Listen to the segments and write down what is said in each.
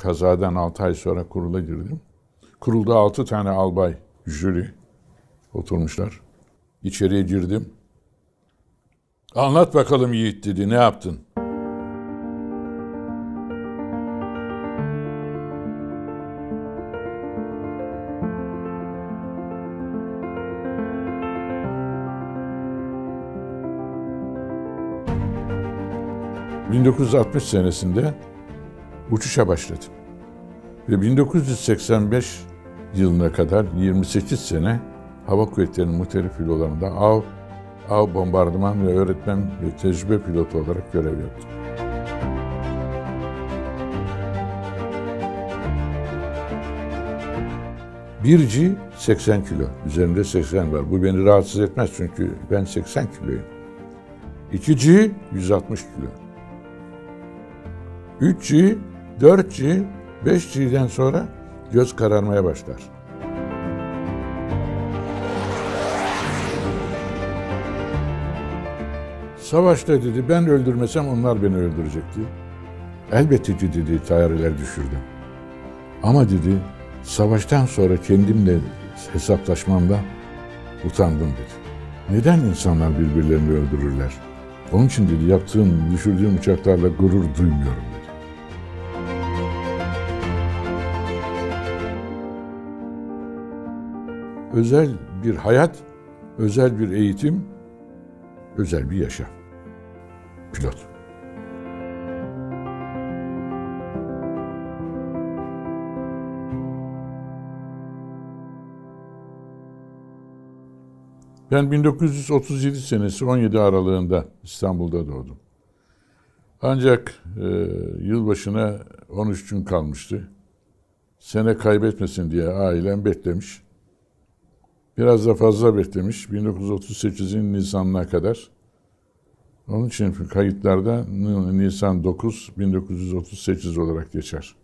Kazadan 6 ay sonra kurula girdim. Kurulda 6 tane albay, jüri oturmuşlar. İçeriye girdim. Anlat bakalım Yiğit dedi, ne yaptın? ...1960 senesinde uçuşa başladım. Ve 1985 yılına kadar 28 sene hava kuvvetlerinin muhtelif filolarında av, av bombardıman ve öğretmen ve tecrübe pilotu olarak görev yaptım. Birci 80 kilo. Üzerimde 80 var. Bu beni rahatsız etmez çünkü ben 80 kiloyum. 2G 160 kilo. 3G 4G, 5G'den sonra göz kararmaya başlar. Savaşta dedi ben öldürmesem onlar beni öldürecekti. Elbette dedi tayariler düşürdüm. Ama dedi savaştan sonra kendimle hesaplaşmamda utandım dedi. Neden insanlar birbirlerini öldürürler? Onun için dedi yaptığım, düşürdüğüm uçaklarla gurur duymuyorum. özel bir hayat, özel bir eğitim, özel bir yaşam. Pilot. Ben 1937 senesi 17 Aralığında İstanbul'da doğdum. Ancak e, yılbaşına 13 gün kalmıştı. Sene kaybetmesin diye ailem beklemiş. Biraz da fazla beklemiş. 1938'in Nisan'ına kadar. Onun için kayıtlarda Nisan 9 1938 olarak geçer.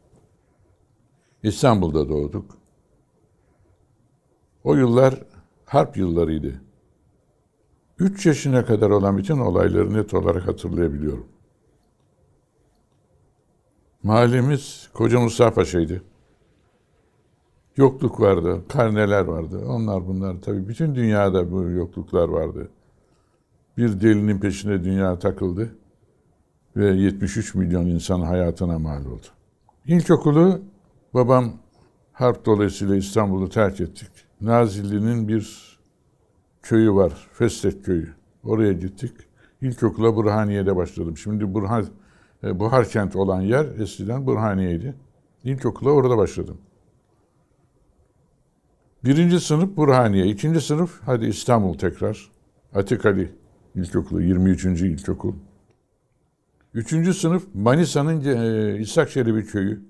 İstanbul'da doğduk. O yıllar harp yıllarıydı. Üç yaşına kadar olan bütün olayları net olarak hatırlayabiliyorum. Mahallemiz Koca Mustafa Paşa'ydı yokluk vardı, karneler vardı. Onlar bunlar tabii bütün dünyada bu yokluklar vardı. Bir delinin peşine dünya takıldı ve 73 milyon insan hayatına mal oldu. İlkokulu babam harp dolayısıyla İstanbul'u terk ettik. Nazilli'nin bir köyü var, Festek köyü. Oraya gittik. İlkokula Burhaniye'de başladım. Şimdi Burhan, e, Buhar kent olan yer eskiden Burhaniye'ydi. İlkokula orada başladım. Birinci sınıf Burhaniye, ikinci sınıf hadi İstanbul tekrar. Atikali İlkokulu, 23. İlkokul. Üçüncü sınıf Manisa'nın e, İshak Şeribi Köyü.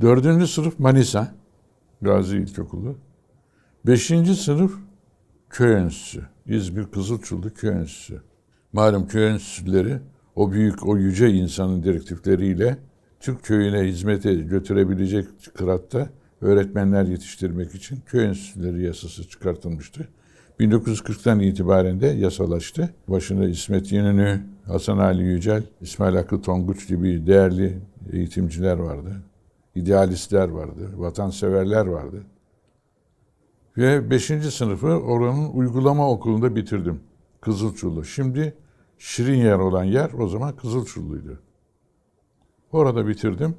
Dördüncü sınıf Manisa, Gazi İlkokulu. Beşinci sınıf Köy Enstitüsü, İzmir Kızılçullu Köy Enstitüsü. Malum köy enstitüleri o büyük, o yüce insanın direktifleriyle Türk köyüne hizmete götürebilecek kıratta öğretmenler yetiştirmek için köy enstitüleri yasası çıkartılmıştı. 1940'tan itibaren de yasalaştı. Başında İsmet İnönü, Hasan Ali Yücel, İsmail Hakkı Tonguç gibi değerli eğitimciler vardı. İdealistler vardı, vatanseverler vardı. Ve 5. sınıfı oranın uygulama okulunda bitirdim. Kızılçullu. Şimdi şirin yer olan yer o zaman Kızılçulu'ydu. Orada bitirdim.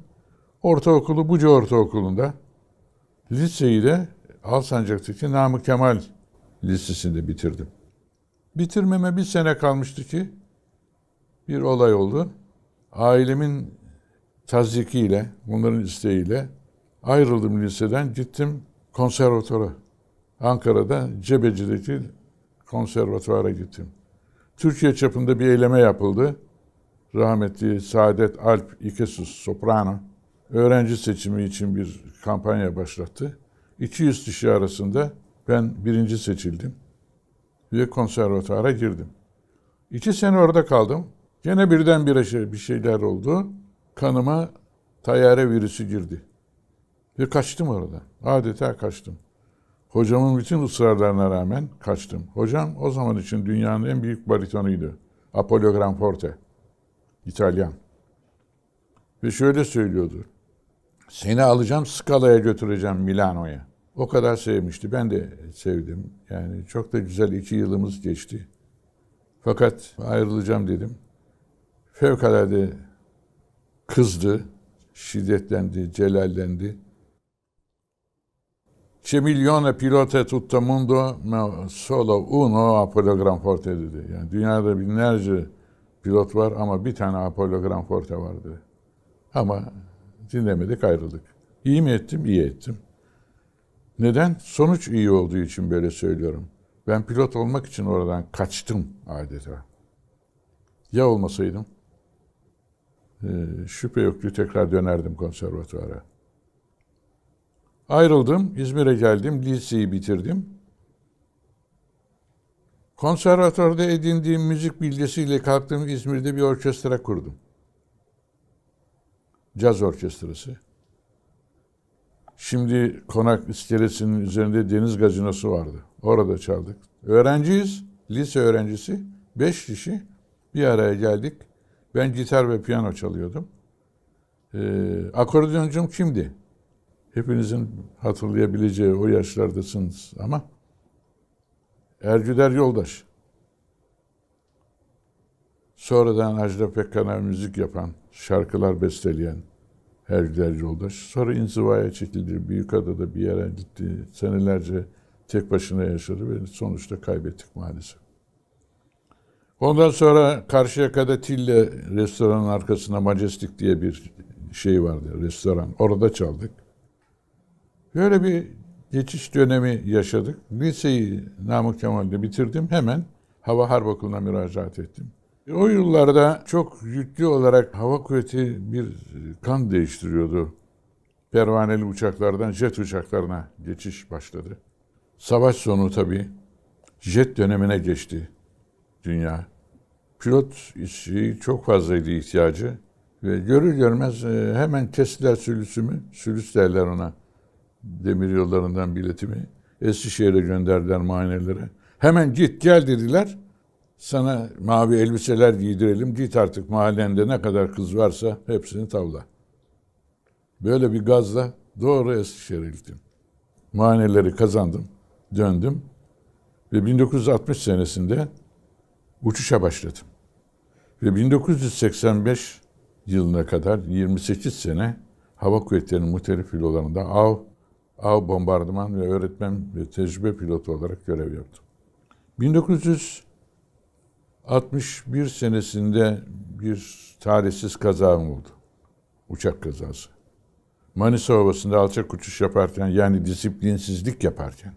Ortaokulu Buca Ortaokulu'nda Liseyi de Alsancak'taki Namık Kemal Lisesi'nde bitirdim. Bitirmeme bir sene kalmıştı ki bir olay oldu. Ailemin tazikiyle, bunların isteğiyle ayrıldım liseden, gittim konservatuvara. Ankara'da Cebeci'deki konservatuvara gittim. Türkiye çapında bir eyleme yapıldı. Rahmetli Saadet Alp İkesus Soprano öğrenci seçimi için bir kampanya başlattı. 200 kişi arasında ben birinci seçildim ve konservatuara girdim. İki sene orada kaldım. Gene bir şey, bir şeyler oldu. Kanıma tayare virüsü girdi. Ve kaçtım orada. Adeta kaçtım. Hocamın bütün ısrarlarına rağmen kaçtım. Hocam o zaman için dünyanın en büyük baritonuydu. Apollo Granforte. İtalyan. Ve şöyle söylüyordu. Seni alacağım Skalaya götüreceğim Milano'ya. O kadar sevmişti. Ben de sevdim. Yani çok da güzel iki yılımız geçti. Fakat ayrılacağım dedim. Fevkalade kızdı, şiddetlendi, celallendi. C'è milione pilota tutto mondo, ma solo uno Apollo Granforte dedi. Yani dünyada binlerce pilot var ama bir tane Apollo Granforte vardı. Ama Dinlemedik ayrıldık. İyi mi ettim? İyi ettim. Neden? Sonuç iyi olduğu için böyle söylüyorum. Ben pilot olmak için oradan kaçtım adeta. Ya olmasaydım? Ee, şüphe yok ki tekrar dönerdim konservatuara. Ayrıldım, İzmir'e geldim, liseyi bitirdim. Konservatuarda edindiğim müzik bilgisiyle kalktım İzmir'de bir orkestra kurdum caz orkestrası. Şimdi konak iskelesinin üzerinde deniz gazinosu vardı. Orada çaldık. Öğrenciyiz. Lise öğrencisi. Beş kişi bir araya geldik. Ben gitar ve piyano çalıyordum. Ee, akordeoncum kimdi? Hepinizin hatırlayabileceği o yaşlardasınız ama Ergüder Yoldaş. Sonradan Ajda Pekkan'a müzik yapan, şarkılar besteleyen Hergüler Yoldaş. Sonra inzivaya çekildi. Büyükada'da bir yere gitti. Senelerce tek başına yaşadı ve sonuçta kaybettik maalesef. Ondan sonra Karşıyaka'da Tille restoranın arkasında Majestik diye bir şey vardı restoran. Orada çaldık. Böyle bir geçiş dönemi yaşadık. Liseyi Namık Kemal'de bitirdim. Hemen Hava Harp Okulu'na müracaat ettim. E, o yıllarda çok yüklü olarak hava kuvveti bir kan değiştiriyordu. Pervaneli uçaklardan jet uçaklarına geçiş başladı. Savaş sonu tabii jet dönemine geçti dünya. Pilot işi çok fazlaydı ihtiyacı. Ve görür görmez e, hemen kestiler sülüsümü. Sülüs derler ona. Demir yollarından biletimi. Eskişehir'e gönderdiler muayenelere. Hemen git gel dediler. Sana mavi elbiseler giydirelim git artık mahallende ne kadar kız varsa hepsini tavla. Böyle bir gazla doğru Eskişehir'e gittim. Muayeneleri kazandım, döndüm ve 1960 senesinde uçuşa başladım. Ve 1985 yılına kadar 28 sene hava kuvvetlerinin muhtelif filolarında av, av bombardıman ve öğretmen ve tecrübe pilotu olarak görev yaptım. 1900 61 senesinde bir tarihsiz kazam oldu. Uçak kazası. Manisa Ovası'nda alçak uçuş yaparken yani disiplinsizlik yaparken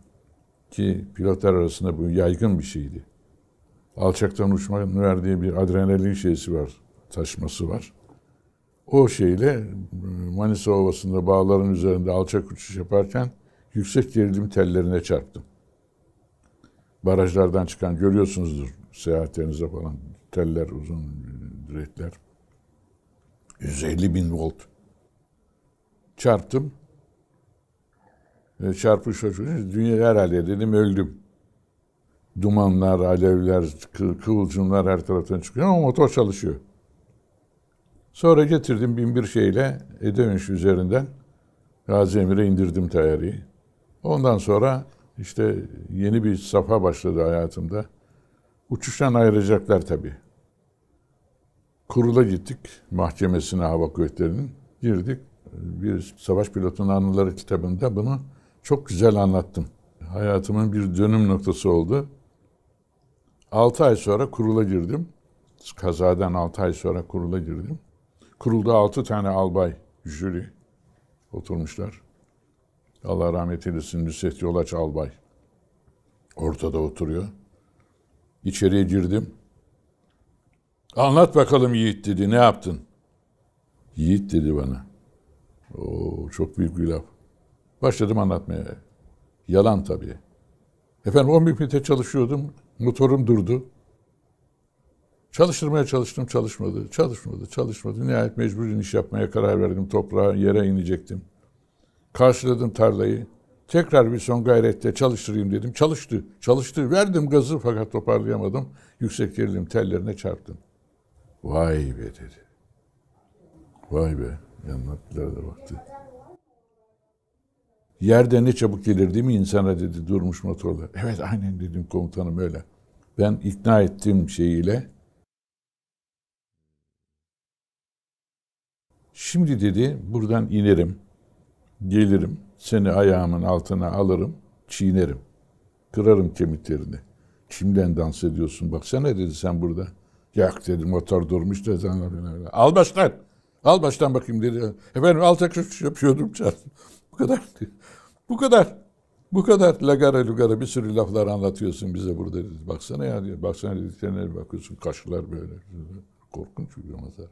ki pilotlar arasında bu yaygın bir şeydi. Alçaktan uçmanın verdiği bir adrenalin şeysi var, taşması var. O şeyle Manisa Ovası'nda bağların üzerinde alçak uçuş yaparken yüksek gerilim tellerine çarptım. Barajlardan çıkan görüyorsunuzdur seyahatlerinize falan teller uzun direkler. 150 bin volt çarptım. E, çarpışla dünya herhalde dedim öldüm. Dumanlar, alevler, kıvılcımlar her taraftan çıkıyor ama motor çalışıyor. Sonra getirdim bin bir şeyle Edemiş üzerinden Gazi Emir'e indirdim tayarıyı. Ondan sonra işte yeni bir safa başladı hayatımda. Uçuştan ayıracaklar tabii. Kurula gittik mahkemesine hava kuvvetlerinin. Girdik. Bir savaş pilotunun anıları kitabında bunu çok güzel anlattım. Hayatımın bir dönüm noktası oldu. 6 ay sonra kurula girdim. Kazadan 6 ay sonra kurula girdim. Kurulda 6 tane albay jüri oturmuşlar. Allah rahmet eylesin Nusret Yolaç albay. Ortada oturuyor. İçeriye girdim. Anlat bakalım Yiğit dedi. Ne yaptın? Yiğit dedi bana. Oo, çok büyük bir laf. Başladım anlatmaya. Yalan tabii. Efendim 10 bin fite çalışıyordum. Motorum durdu. Çalıştırmaya çalıştım, çalışmadı. Çalışmadı, çalışmadı. Nihayet mecbur iş yapmaya karar verdim. Toprağa, yere inecektim. Karşıladım tarlayı. Tekrar bir son gayretle çalıştırayım dedim. Çalıştı, çalıştı. Verdim gazı fakat toparlayamadım. Yüksek gerilim tellerine çarptım. Vay be dedi. Vay be. Yanlattılar da baktı. Yerde ne çabuk gelir değil mi insana dedi durmuş motorla. Evet aynen dedim komutanım öyle. Ben ikna ettim şeyiyle. Şimdi dedi buradan inerim, gelirim. Seni ayağımın altına alırım, çiğnerim. Kırarım kemiklerini. Kimden dans ediyorsun? Baksana dedi sen burada. Yak dedi motor durmuş da Al baştan. Al baştan bakayım dedi. Efendim al takış yapıyordum. Bu kadar. Bu kadar. Bu kadar lagara lugara bir sürü laflar anlatıyorsun bize burada dedi. Baksana ya diyor. Baksana dediklerine bakıyorsun. Kaşlar böyle. Korkunç bir masal.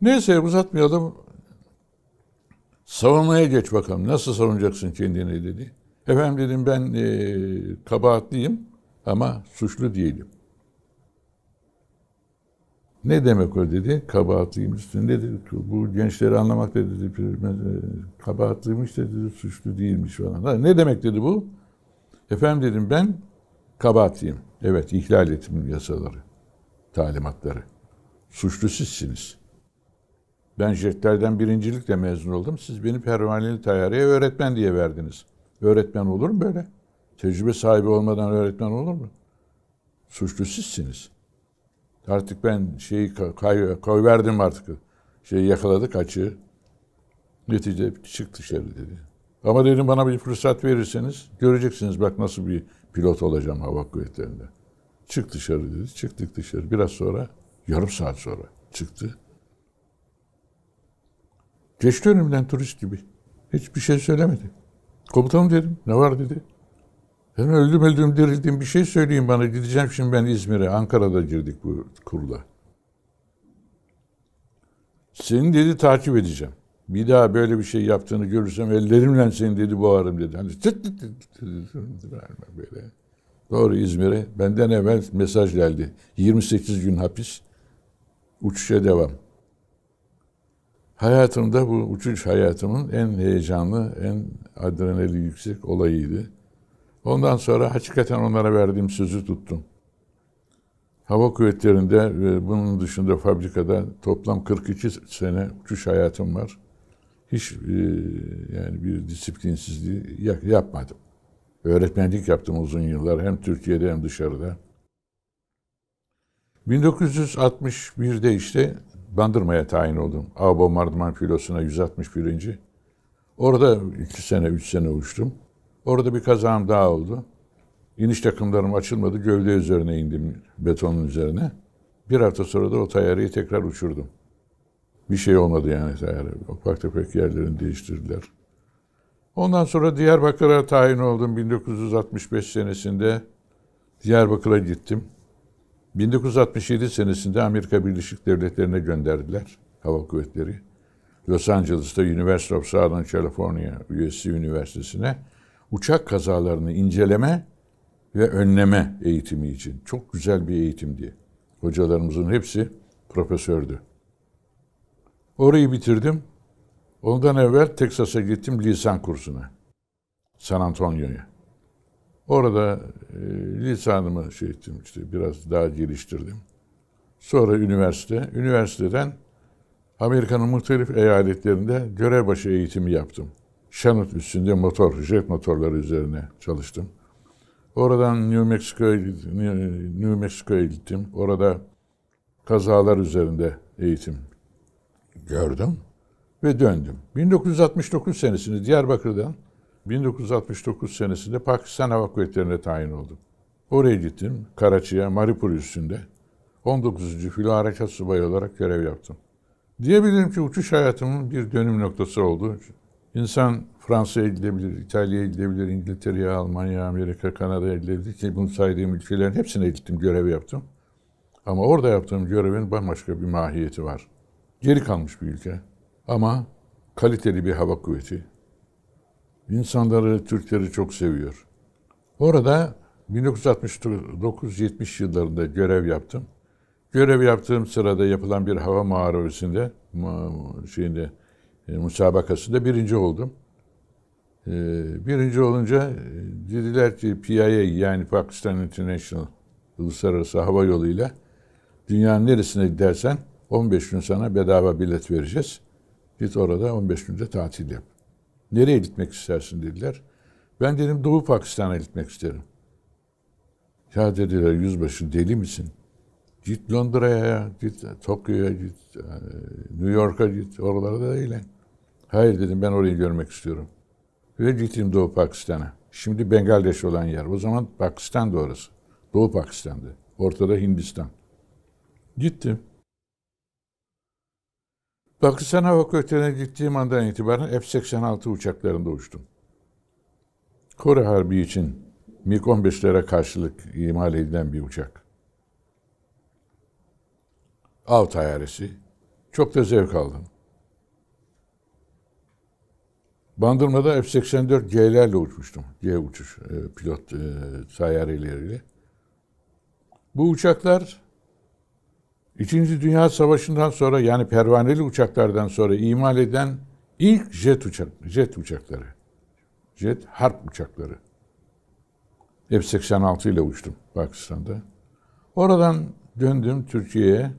Neyse uzatmayalım. Savunmaya geç bakalım. Nasıl savunacaksın kendini dedi. Efendim dedim ben e, kabahatliyim ama suçlu değilim. Ne demek o dedi? Kabahatliyim üstünde dedi. Bu gençleri anlamak dedi. E, Kabahatliymiş dedi. Suçlu değilmiş falan. Ne demek dedi bu? Efendim dedim ben kabahatliyim. Evet ihlal ettim yasaları, talimatları. Suçlu sizsiniz. Ben jetlerden birincilikle mezun oldum. Siz beni pervaneli tayyareye öğretmen diye verdiniz. Öğretmen olur mu böyle? Tecrübe sahibi olmadan öğretmen olur mu? Suçlu sizsiniz. Artık ben şeyi kay, kay verdim artık. Şeyi yakaladık açığı. Netice çık dışarı dedi. Ama dedim bana bir fırsat verirseniz göreceksiniz bak nasıl bir pilot olacağım hava kuvvetlerinde. Çık dışarı dedi. Çıktık dışarı. Biraz sonra yarım saat sonra çıktı. Geçti önümden turist gibi. Hiçbir şey söylemedi. Komutanım dedim. Ne var dedi. Ben öldüm öldüm dirildim bir şey söyleyeyim bana. Gideceğim şimdi ben İzmir'e. Ankara'da girdik bu kurula. Seni dedi takip edeceğim. Bir daha böyle bir şey yaptığını görürsem ellerimle seni dedi boğarım dedi. Hani tıt tıt tıt tıt böyle. Doğru İzmir'e. Benden evvel mesaj geldi. 28 gün hapis. Uçuşa devam. Hayatımda bu uçuş hayatımın en heyecanlı, en adrenali yüksek olayıydı. Ondan sonra hakikaten onlara verdiğim sözü tuttum. Hava kuvvetlerinde ve bunun dışında fabrikada toplam 42 sene uçuş hayatım var. Hiç e, yani bir disiplinsizliği yapmadım. Öğretmenlik yaptım uzun yıllar hem Türkiye'de hem dışarıda. 1961'de işte Bandırma'ya tayin oldum. Av bombardıman filosuna 161. Orada 2 sene, 3 sene uçtum. Orada bir kazam daha oldu. İniş takımlarım açılmadı. Gövde üzerine indim betonun üzerine. Bir hafta sonra da o tayarıyı tekrar uçurdum. Bir şey olmadı yani tayarı. Ufak tefek yerlerini değiştirdiler. Ondan sonra Diyarbakır'a tayin oldum 1965 senesinde. Diyarbakır'a gittim. 1967 senesinde Amerika Birleşik Devletleri'ne gönderdiler hava kuvvetleri. Los Angeles'ta University of Southern California USC Üniversitesi'ne uçak kazalarını inceleme ve önleme eğitimi için. Çok güzel bir eğitimdi. Hocalarımızın hepsi profesördü. Orayı bitirdim. Ondan evvel Teksas'a gittim lisan kursuna. San Antonio'ya. Orada e, lisanımı şey ettim işte biraz daha geliştirdim. Sonra üniversite, üniversiteden Amerika'nın muhtelif eyaletlerinde görev başı eğitimi yaptım. Şanıt üstünde motor, jet motorları üzerine çalıştım. Oradan New Mexico'ya New Mexico'ya gittim. Orada kazalar üzerinde eğitim gördüm ve döndüm. 1969 senesinde Diyarbakır'dan 1969 senesinde Pakistan Hava Kuvvetleri'ne tayin oldum. Oraya gittim. Karaçi'ye, Maripur üstünde. 19. Filo Harekat Subayı olarak görev yaptım. Diyebilirim ki uçuş hayatımın bir dönüm noktası oldu. İnsan Fransa'ya gidebilir, İtalya'ya gidebilir, İngiltere'ye, Almanya, Amerika, Kanada'ya gidebilir ki bunu saydığım ülkelerin hepsine gittim, görev yaptım. Ama orada yaptığım görevin bambaşka bir mahiyeti var. Geri kalmış bir ülke ama kaliteli bir hava kuvveti, insanları, Türkleri çok seviyor. Orada 1969-70 yıllarında görev yaptım. Görev yaptığım sırada yapılan bir hava muharebesinde, şeyinde, e, müsabakasında birinci oldum. E, birinci olunca e, dediler ki PIA yani Pakistan International Uluslararası Hava Yolu ile dünyanın neresine gidersen 15 gün sana bedava bilet vereceğiz. Git orada 15 günde tatil yap. Nereye gitmek istersin dediler. Ben dedim Doğu Pakistan'a gitmek isterim. Ya dediler yüzbaşı deli misin? Git Londra'ya, git Tokyo'ya, git e, New York'a git. Oralarda değil. Hayır dedim ben orayı görmek istiyorum. Ve gittim Doğu Pakistan'a. Şimdi Bengaldeş olan yer. O zaman Pakistan'dı orası. Doğu Pakistan'da. Ortada Hindistan. Gittim. Pakistan Hava Kuvvetleri'ne gittiğim andan itibaren F-86 uçaklarında uçtum. Kore Harbi için MiG-15'lere karşılık imal edilen bir uçak. Av tayaresi. Çok da zevk aldım. Bandırma'da F-84G'lerle uçmuştum. G uçuş, e, pilot e, tayyareleriyle. Bu uçaklar Üçüncü Dünya Savaşı'ndan sonra yani pervaneli uçaklardan sonra imal eden ilk jet uçak, jet uçakları. Jet harp uçakları. F-86 ile uçtum Pakistan'da. Oradan döndüm Türkiye'ye.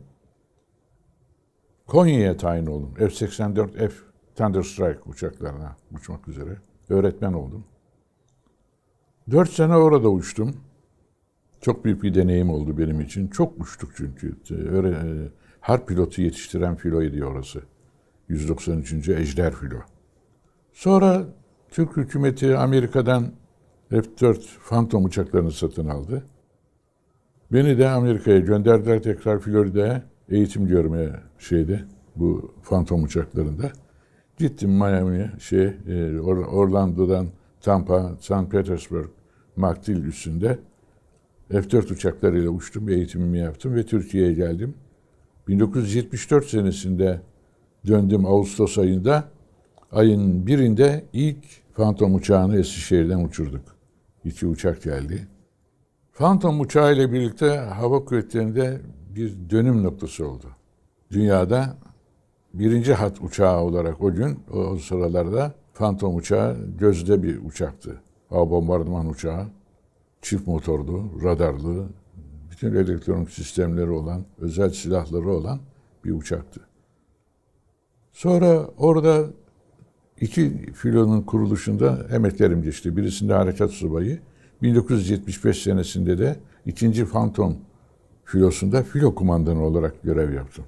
Konya'ya tayin oldum. F-84F Thunderstrike uçaklarına uçmak üzere. Öğretmen oldum. Dört sene orada uçtum. Çok büyük bir deneyim oldu benim için. Çok uçtuk çünkü. Ee, öyle, e, her pilotu yetiştiren filoydu orası. 193. Ejder Filo. Sonra Türk hükümeti Amerika'dan F-4 Phantom uçaklarını satın aldı. Beni de Amerika'ya gönderdiler tekrar Florida'ya eğitim görmeye şeydi bu Phantom uçaklarında. Gittim Miami'ye, şey, e, Orlando'dan Tampa, San Petersburg, Maktil üstünde F-4 uçaklarıyla uçtum, eğitimimi yaptım ve Türkiye'ye geldim. 1974 senesinde döndüm Ağustos ayında. Ayın birinde ilk Phantom uçağını Eskişehir'den uçurduk. İki uçak geldi. Phantom uçağı ile birlikte hava kuvvetlerinde bir dönüm noktası oldu. Dünyada birinci hat uçağı olarak o gün, o sıralarda Phantom uçağı gözde bir uçaktı. Hava bombardıman uçağı çift motorlu, radarlı, bütün elektronik sistemleri olan, özel silahları olan bir uçaktı. Sonra orada iki filonun kuruluşunda emeklerim geçti. Birisinde harekat subayı, 1975 senesinde de ikinci Phantom filosunda filo kumandanı olarak görev yaptım.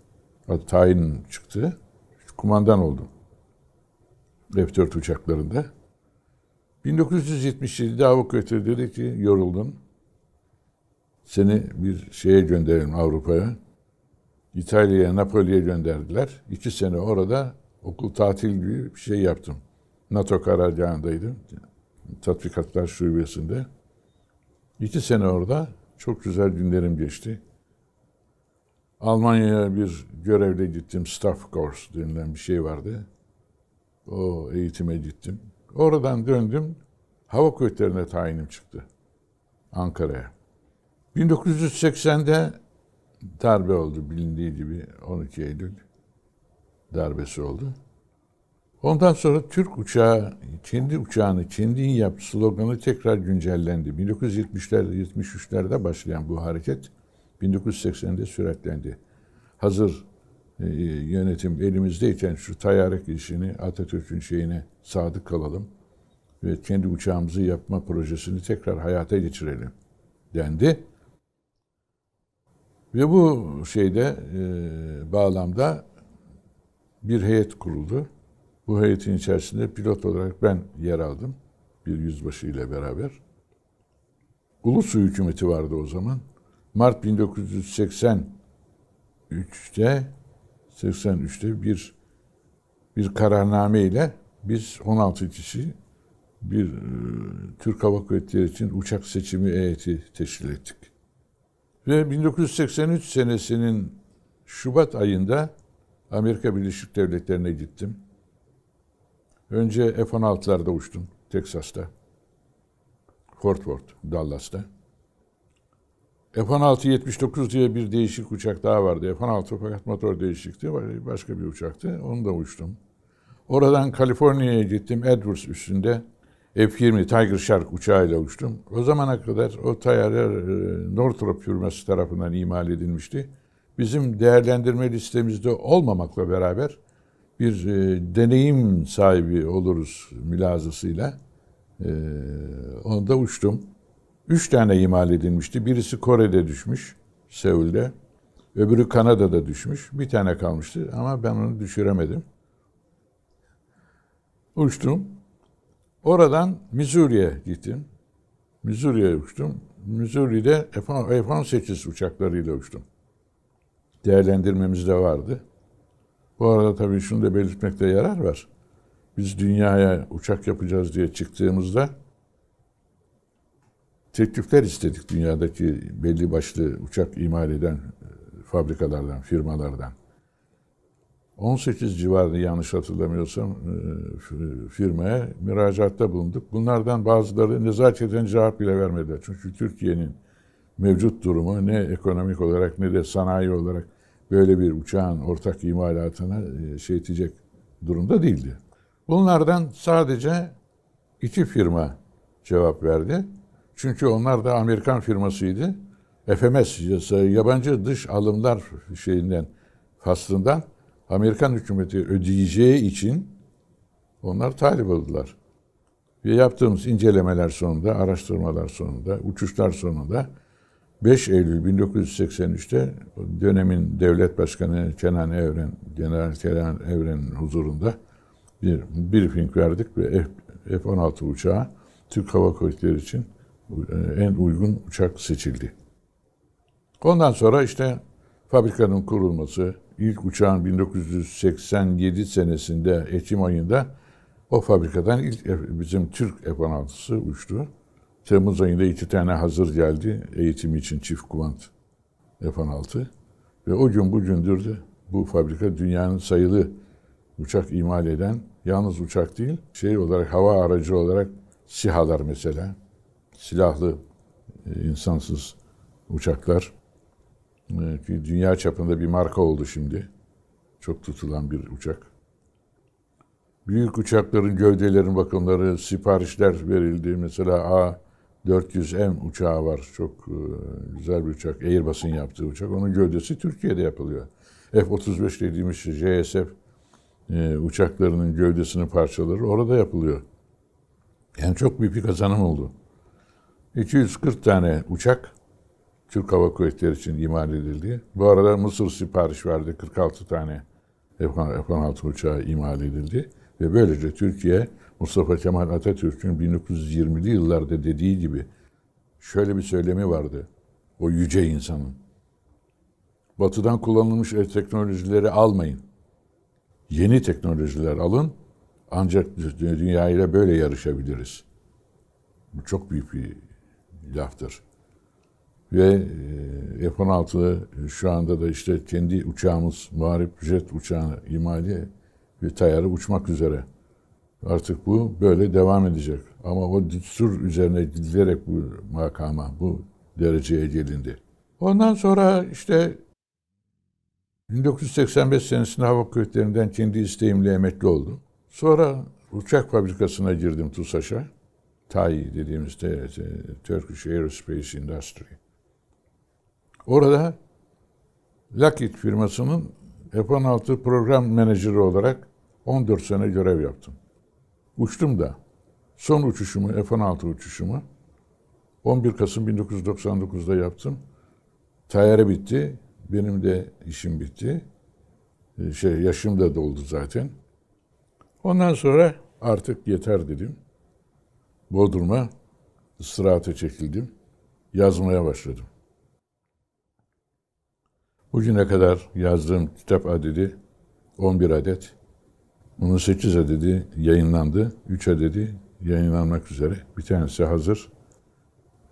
Tayin çıktı, kumandan oldum. F-4 uçaklarında. 1977'de Avukatı dedi ki yoruldum. Seni bir şeye gönderelim Avrupa'ya. İtalya'ya, Napoli'ye gönderdiler. İki sene orada okul tatil gibi bir şey yaptım. NATO karargahındaydım. Tatbikatlar şubesinde. İki sene orada çok güzel günlerim geçti. Almanya'ya bir görevle gittim. Staff course denilen bir şey vardı. O eğitime gittim. Oradan döndüm. Hava kuvvetlerine tayinim çıktı. Ankara'ya. 1980'de darbe oldu bilindiği gibi 12 Eylül darbesi oldu. Ondan sonra Türk uçağı, kendi uçağını, kendi yap sloganı tekrar güncellendi. 1970'lerde, 73'lerde başlayan bu hareket 1980'de süratlendi. Hazır e, yönetim elimizdeyken şu tayarak işini Atatürk'ün şeyine sadık kalalım ve kendi uçağımızı yapma projesini tekrar hayata geçirelim dendi. Ve bu şeyde e, bağlamda bir heyet kuruldu. Bu heyetin içerisinde pilot olarak ben yer aldım. Bir yüzbaşı ile beraber. Ulusu hükümeti vardı o zaman. Mart 1983'te 83'te bir bir kararname ile biz 16 kişi bir e, Türk Hava Kuvvetleri için uçak seçimi heyeti teşkil ettik. Ve 1983 senesinin Şubat ayında Amerika Birleşik Devletleri'ne gittim. Önce F-16'larda uçtum Teksas'ta. Fort Worth, Dallas'ta. F-16 79 diye bir değişik uçak daha vardı. F-16 fakat motor değişikti. Başka bir uçaktı. Onu da uçtum. Oradan Kaliforniya'ya gittim. Edwards üstünde F-20 Tiger Shark uçağıyla uçtum. O zamana kadar o tayyare Northrop firması tarafından imal edilmişti. Bizim değerlendirme listemizde olmamakla beraber bir e, deneyim sahibi oluruz mülazasıyla. E, onu da uçtum. Üç tane imal edilmişti. Birisi Kore'de düşmüş, Seul'de. Öbürü Kanada'da düşmüş. Bir tane kalmıştı ama ben onu düşüremedim. Uçtum. Oradan Missouri'ye gittim. Missouri'ye uçtum. Missouri'de F-18 uçaklarıyla uçtum. Değerlendirmemiz de vardı. Bu arada tabii şunu da belirtmekte yarar var. Biz dünyaya uçak yapacağız diye çıktığımızda teklifler istedik dünyadaki belli başlı uçak imal eden e, fabrikalardan, firmalardan. 18 civarında yanlış hatırlamıyorsam e, firmaya müracaatta bulunduk. Bunlardan bazıları nezaketen cevap bile vermediler. Çünkü Türkiye'nin mevcut durumu ne ekonomik olarak ne de sanayi olarak böyle bir uçağın ortak imalatına e, şey edecek durumda değildi. Bunlardan sadece iki firma cevap verdi. Çünkü onlar da Amerikan firmasıydı. FMS, e, yabancı dış alımlar şeyinden, faslından Amerikan hükümeti ödeyeceği için onlar talip oldular. Ve yaptığımız incelemeler sonunda, araştırmalar sonunda, uçuşlar sonunda 5 Eylül 1983'te dönemin devlet başkanı Kenan Evren, General Kenan Evren'in huzurunda bir briefing verdik ve F-16 uçağı Türk Hava Kuvvetleri için e, en uygun uçak seçildi. Ondan sonra işte fabrikanın kurulması, ilk uçağın 1987 senesinde Ekim ayında o fabrikadan ilk e, bizim Türk F-16'sı uçtu. Temmuz ayında iki tane hazır geldi eğitim için çift kumand F-16. Ve o gün bugündür de bu fabrika dünyanın sayılı uçak imal eden, yalnız uçak değil, şey olarak hava aracı olarak SİHA'lar mesela, silahlı e, insansız uçaklar e, ki dünya çapında bir marka oldu şimdi. Çok tutulan bir uçak. Büyük uçakların gövdelerin bakımları, siparişler verildi. Mesela A400M uçağı var. Çok e, güzel bir uçak. Airbus'un yaptığı uçak. Onun gövdesi Türkiye'de yapılıyor. F-35 dediğimiz JSF uçaklarının gövdesinin parçaları orada yapılıyor. Yani çok büyük bir kazanım oldu. 240 tane uçak Türk Hava Kuvvetleri için imal edildi. Bu arada Mısır sipariş verdi. 46 tane F-16 uçağı imal edildi. Ve böylece Türkiye Mustafa Kemal Atatürk'ün 1920'li yıllarda dediği gibi şöyle bir söylemi vardı. O yüce insanın. Batıdan kullanılmış teknolojileri almayın. Yeni teknolojiler alın. Ancak dünya ile böyle yarışabiliriz. Bu çok büyük bir laftır. Ve e, F-16 şu anda da işte kendi uçağımız, muharip jet uçağını imali ve tayarı uçmak üzere. Artık bu böyle devam edecek. Ama o düstur üzerine gidilerek bu makama, bu dereceye gelindi. Ondan sonra işte 1985 senesinde hava kuvvetlerinden kendi isteğimle emekli oldum. Sonra uçak fabrikasına girdim TUSAŞ'a. TAI dediğimiz e, Turkish Aerospace Industry. Orada Lockheed firmasının F-16 program menajeri olarak 14 sene görev yaptım. Uçtum da son uçuşumu, F-16 uçuşumu 11 Kasım 1999'da yaptım. Tayyare bitti. Benim de işim bitti. E, şey, yaşım da doldu zaten. Ondan sonra artık yeter dedim. Bodrum'a ıstirahate çekildim. Yazmaya başladım. Bugüne kadar yazdığım kitap adedi 11 adet. Bunun 8 adedi yayınlandı. 3 adedi yayınlanmak üzere. Bir tanesi hazır.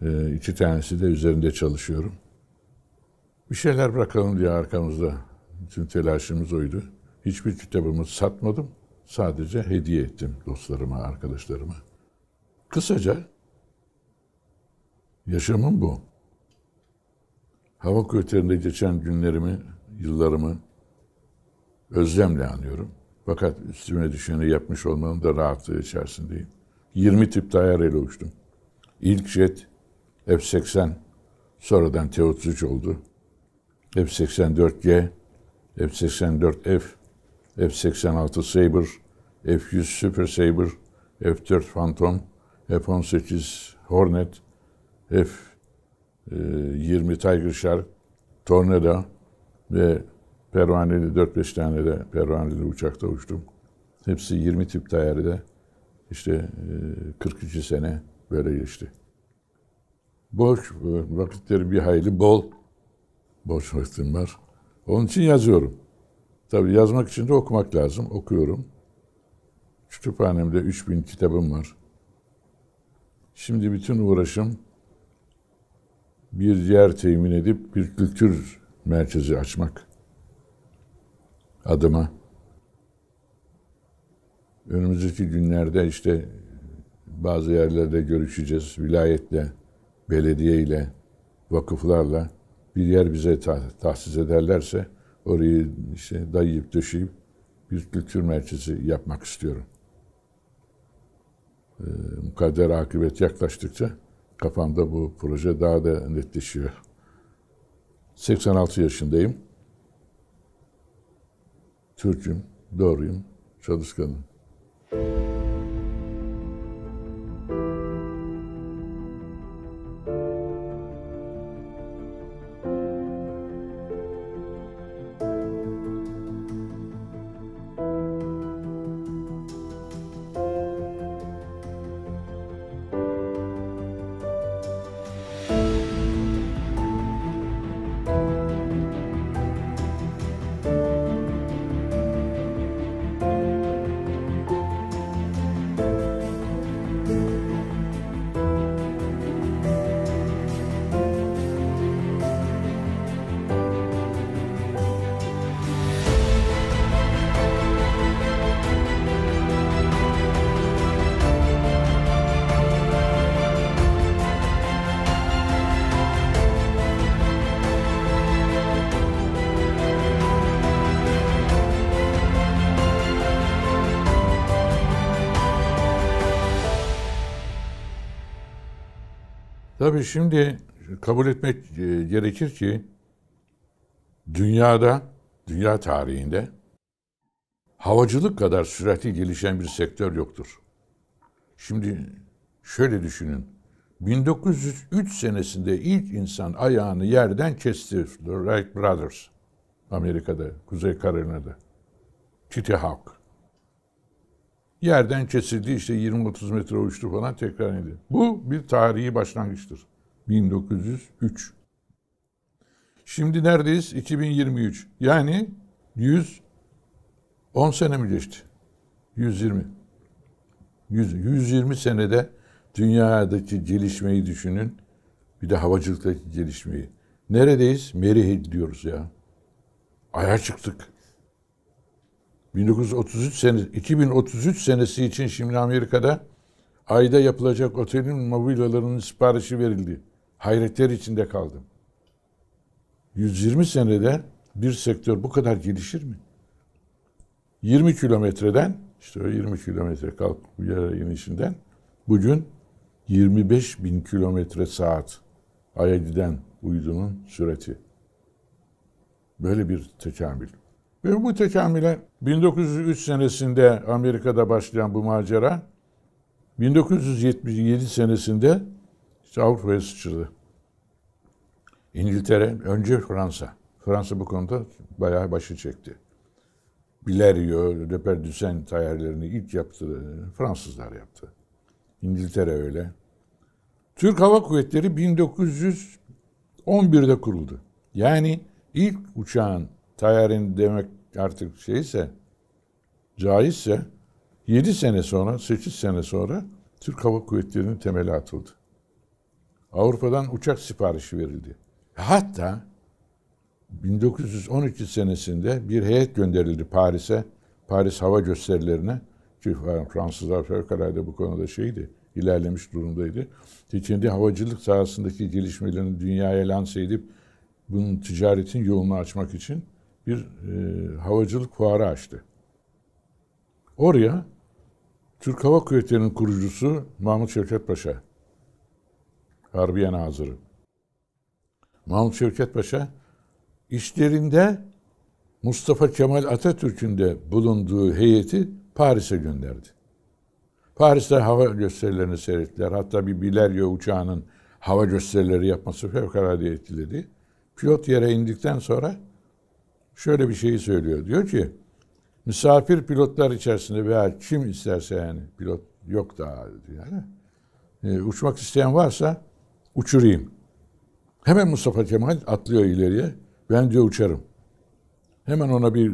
E, iki tanesi de üzerinde çalışıyorum. Bir şeyler bırakalım diye arkamızda. Bütün telaşımız oydu. Hiçbir kitabımı satmadım. Sadece hediye ettim dostlarıma, arkadaşlarıma. Kısaca yaşamım bu. Hava kuvvetlerinde geçen günlerimi, yıllarımı özlemle anıyorum. Fakat üstüme düşeni yapmış olmanın da rahatlığı içerisindeyim. 20 tip tayarıyla uçtum. İlk jet F-80, sonradan T-33 oldu. F-84G, F-84F, F-86 Sabre, F-100 Super Sabre, F-4 Phantom, F-18 Hornet, F-20 e, Tiger Shark, Tornado ve pervaneli 4-5 tane de pervaneli uçakta uçtum. Hepsi 20 tip tayaride İşte 43 e, sene böyle geçti. Boş e, vakitleri bir hayli bol. Boş vaktim var. Onun için yazıyorum. Tabi yazmak için de okumak lazım. Okuyorum. Kütüphanemde 3000 kitabım var. Şimdi bütün uğraşım bir yer temin edip bir kültür merkezi açmak adıma. Önümüzdeki günlerde işte bazı yerlerde görüşeceğiz. Vilayetle, ile vakıflarla bir yer bize tahsis ederlerse orayı işte dayayıp döşeyip bir kültür merkezi yapmak istiyorum e, mukadder akıbet yaklaştıkça kafamda bu proje daha da netleşiyor. 86 yaşındayım. Türk'üm, doğruyum, çalışkanım. Tabii şimdi kabul etmek e, gerekir ki dünyada, dünya tarihinde havacılık kadar süratli gelişen bir sektör yoktur. Şimdi şöyle düşünün. 1903 senesinde ilk insan ayağını yerden kesti. The Wright Brothers. Amerika'da, Kuzey Karolina'da. Kitty Hawk. Yerden kesildi işte 20-30 metre uçtu falan tekrar edildi. Bu bir tarihi başlangıçtır. 1903. Şimdi neredeyiz? 2023. Yani 100 10 sene mi geçti? 120. 100, 120 senede dünyadaki gelişmeyi düşünün. Bir de havacılıktaki gelişmeyi. Neredeyiz? Merih diyoruz ya. Aya çıktık. 1933 senesi, 2033 senesi için şimdi Amerika'da ayda yapılacak otelin mobilyalarının siparişi verildi. Hayretler içinde kaldım. 120 senede bir sektör bu kadar gelişir mi? 20 kilometreden, işte o 20 kilometre kalk bir yere inişinden, bugün 25 bin kilometre saat Ay'a giden uydunun süreti. Böyle bir tekamül. Ve bu tekamüle 1903 senesinde Amerika'da başlayan bu macera 1977 senesinde işte Avrupa'ya sıçradı. İngiltere, önce Fransa. Fransa bu konuda bayağı başı çekti. Bilerio, Reperdüsen tayarlarını ilk yaptı. Fransızlar yaptı. İngiltere öyle. Türk Hava Kuvvetleri 1911'de kuruldu. Yani ilk uçağın Tayarin demek artık şeyse caizse 7 sene sonra, 8 sene sonra Türk Hava Kuvvetleri'nin temeli atıldı. Avrupa'dan uçak siparişi verildi. Hatta 1913 senesinde bir heyet gönderildi Paris'e, Paris hava gösterilerine. Çünkü Fransızlar fevkalade bu konuda şeydi, ilerlemiş durumdaydı. Kendi havacılık sahasındaki gelişmelerini dünyaya lanse edip bunun ticaretin yolunu açmak için bir e, havacılık fuarı açtı. Oraya Türk Hava Kuvvetleri'nin kurucusu Mahmut Şevket Paşa, Harbiye Nazırı. Mahmut Şevket Paşa işlerinde Mustafa Kemal Atatürk'ün de bulunduğu heyeti Paris'e gönderdi. Paris'te hava gösterilerini seyrettiler. Hatta bir Bileryo uçağının hava gösterileri yapması fevkalade etkiledi. Pilot yere indikten sonra şöyle bir şeyi söylüyor. Diyor ki misafir pilotlar içerisinde veya kim isterse yani pilot yok daha yani. E, uçmak isteyen varsa uçurayım. Hemen Mustafa Kemal atlıyor ileriye. Ben diyor uçarım. Hemen ona bir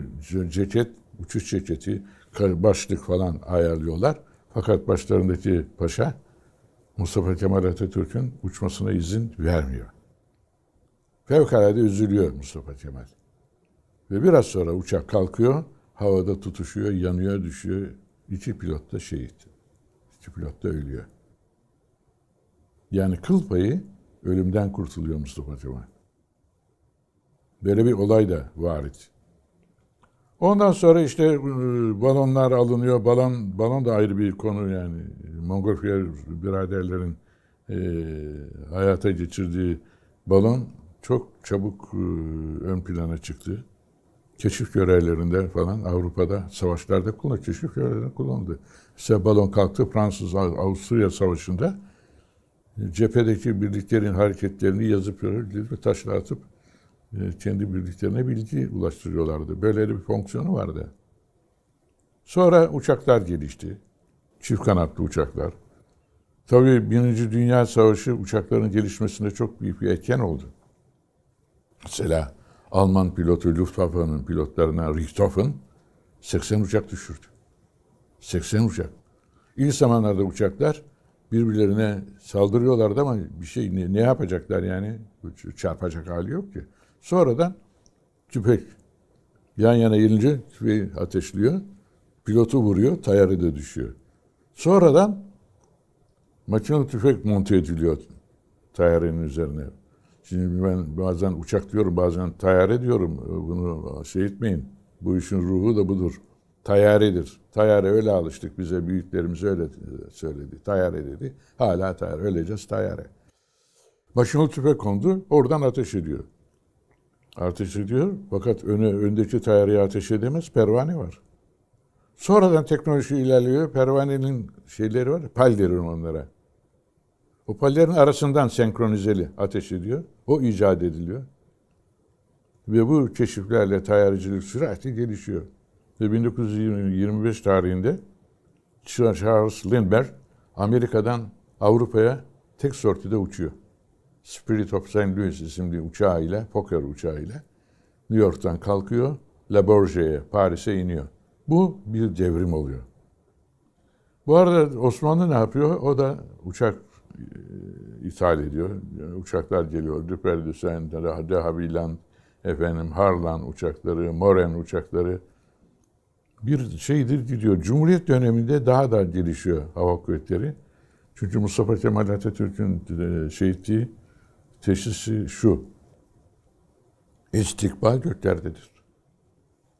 ceket, uçuş ceketi, başlık falan ayarlıyorlar. Fakat başlarındaki paşa Mustafa Kemal Atatürk'ün uçmasına izin vermiyor. Fevkalade üzülüyor Mustafa Kemal. Ve biraz sonra uçak kalkıyor, havada tutuşuyor, yanıyor, düşüyor. İki pilot da şehit. İki pilot da ölüyor. Yani kıl payı ölümden kurtuluyor Mustafa Kemal. Böyle bir olay da varit. Ondan sonra işte e, balonlar alınıyor. Balon balon da ayrı bir konu yani. Mongolfiyer biraderlerin e, hayata geçirdiği balon çok çabuk e, ön plana çıktı keşif görevlerinde falan Avrupa'da savaşlarda kullanıldı. Keşif görevlerinde kullanıldı. İşte balon kalktı Fransız Avusturya Savaşı'nda e, cephedeki birliklerin hareketlerini yazıp ve taşla atıp e, kendi birliklerine bilgi ulaştırıyorlardı. Böyle bir fonksiyonu vardı. Sonra uçaklar gelişti. Çift kanatlı uçaklar. Tabii Birinci Dünya Savaşı uçakların gelişmesinde çok büyük bir etken oldu. Mesela Alman pilotu Luftwaffe'nin pilotlarına Richthofen 80 uçak düşürdü. 80 uçak. İlk zamanlarda uçaklar birbirlerine saldırıyorlardı ama bir şey ne, ne yapacaklar yani? Çarpacak hali yok ki. Sonradan tüfek yan yana gelince tüfeği ateşliyor. Pilotu vuruyor, tayarı da düşüyor. Sonradan makinalı tüfek monte ediliyor tayarının üzerine. Şimdi ben bazen uçak diyorum, bazen tayare diyorum. E, bunu şey etmeyin. Bu işin ruhu da budur. Tayaredir. Tayare öyle alıştık bize, büyüklerimiz öyle söyledi. Tayare dedi. Hala tayare. Öleceğiz tayare. Başına tüfek kondu, oradan ateş ediyor. Ateş ediyor fakat önü, öndeki tayareye ateş edemez, pervane var. Sonradan teknoloji ilerliyor, pervanenin şeyleri var, pal derim onlara. Hoparlörün arasından senkronizeli ateş ediyor. O icat ediliyor. Ve bu keşiflerle tayarcılık süratle gelişiyor. Ve 1925 tarihinde Charles Lindbergh Amerika'dan Avrupa'ya tek sortide uçuyor. Spirit of St. Louis isimli uçağıyla, Fokker uçağıyla New York'tan kalkıyor, Le Bourget'e, Paris'e iniyor. Bu bir devrim oluyor. Bu arada Osmanlı ne yapıyor? O da uçak e, ithal ediyor. Uçaklar geliyor. Düper Düperdüsen, de Havilland, efendim Harlan uçakları, Moren uçakları bir şeydir gidiyor. Cumhuriyet döneminde daha da gelişiyor hava kuvvetleri. Çünkü Mustafa Kemal Atatürk'ün e, şehitliği teşhisi şu. İstikbal göklerdedir.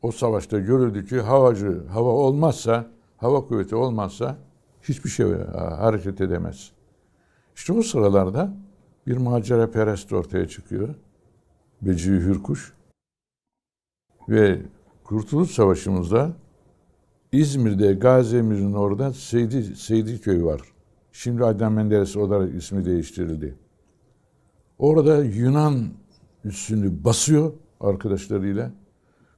O savaşta görüldü ki havacı, hava olmazsa, hava kuvveti olmazsa hiçbir şey e, hareket edemez. İşte o sıralarda bir macera perest ortaya çıkıyor. Beci Hürkuş. Ve Kurtuluş Savaşı'mızda İzmir'de Gazi Emir'in orada Seydi, Seydi Köyü var. Şimdi Adnan Menderes olarak ismi değiştirildi. Orada Yunan üssünü basıyor arkadaşlarıyla.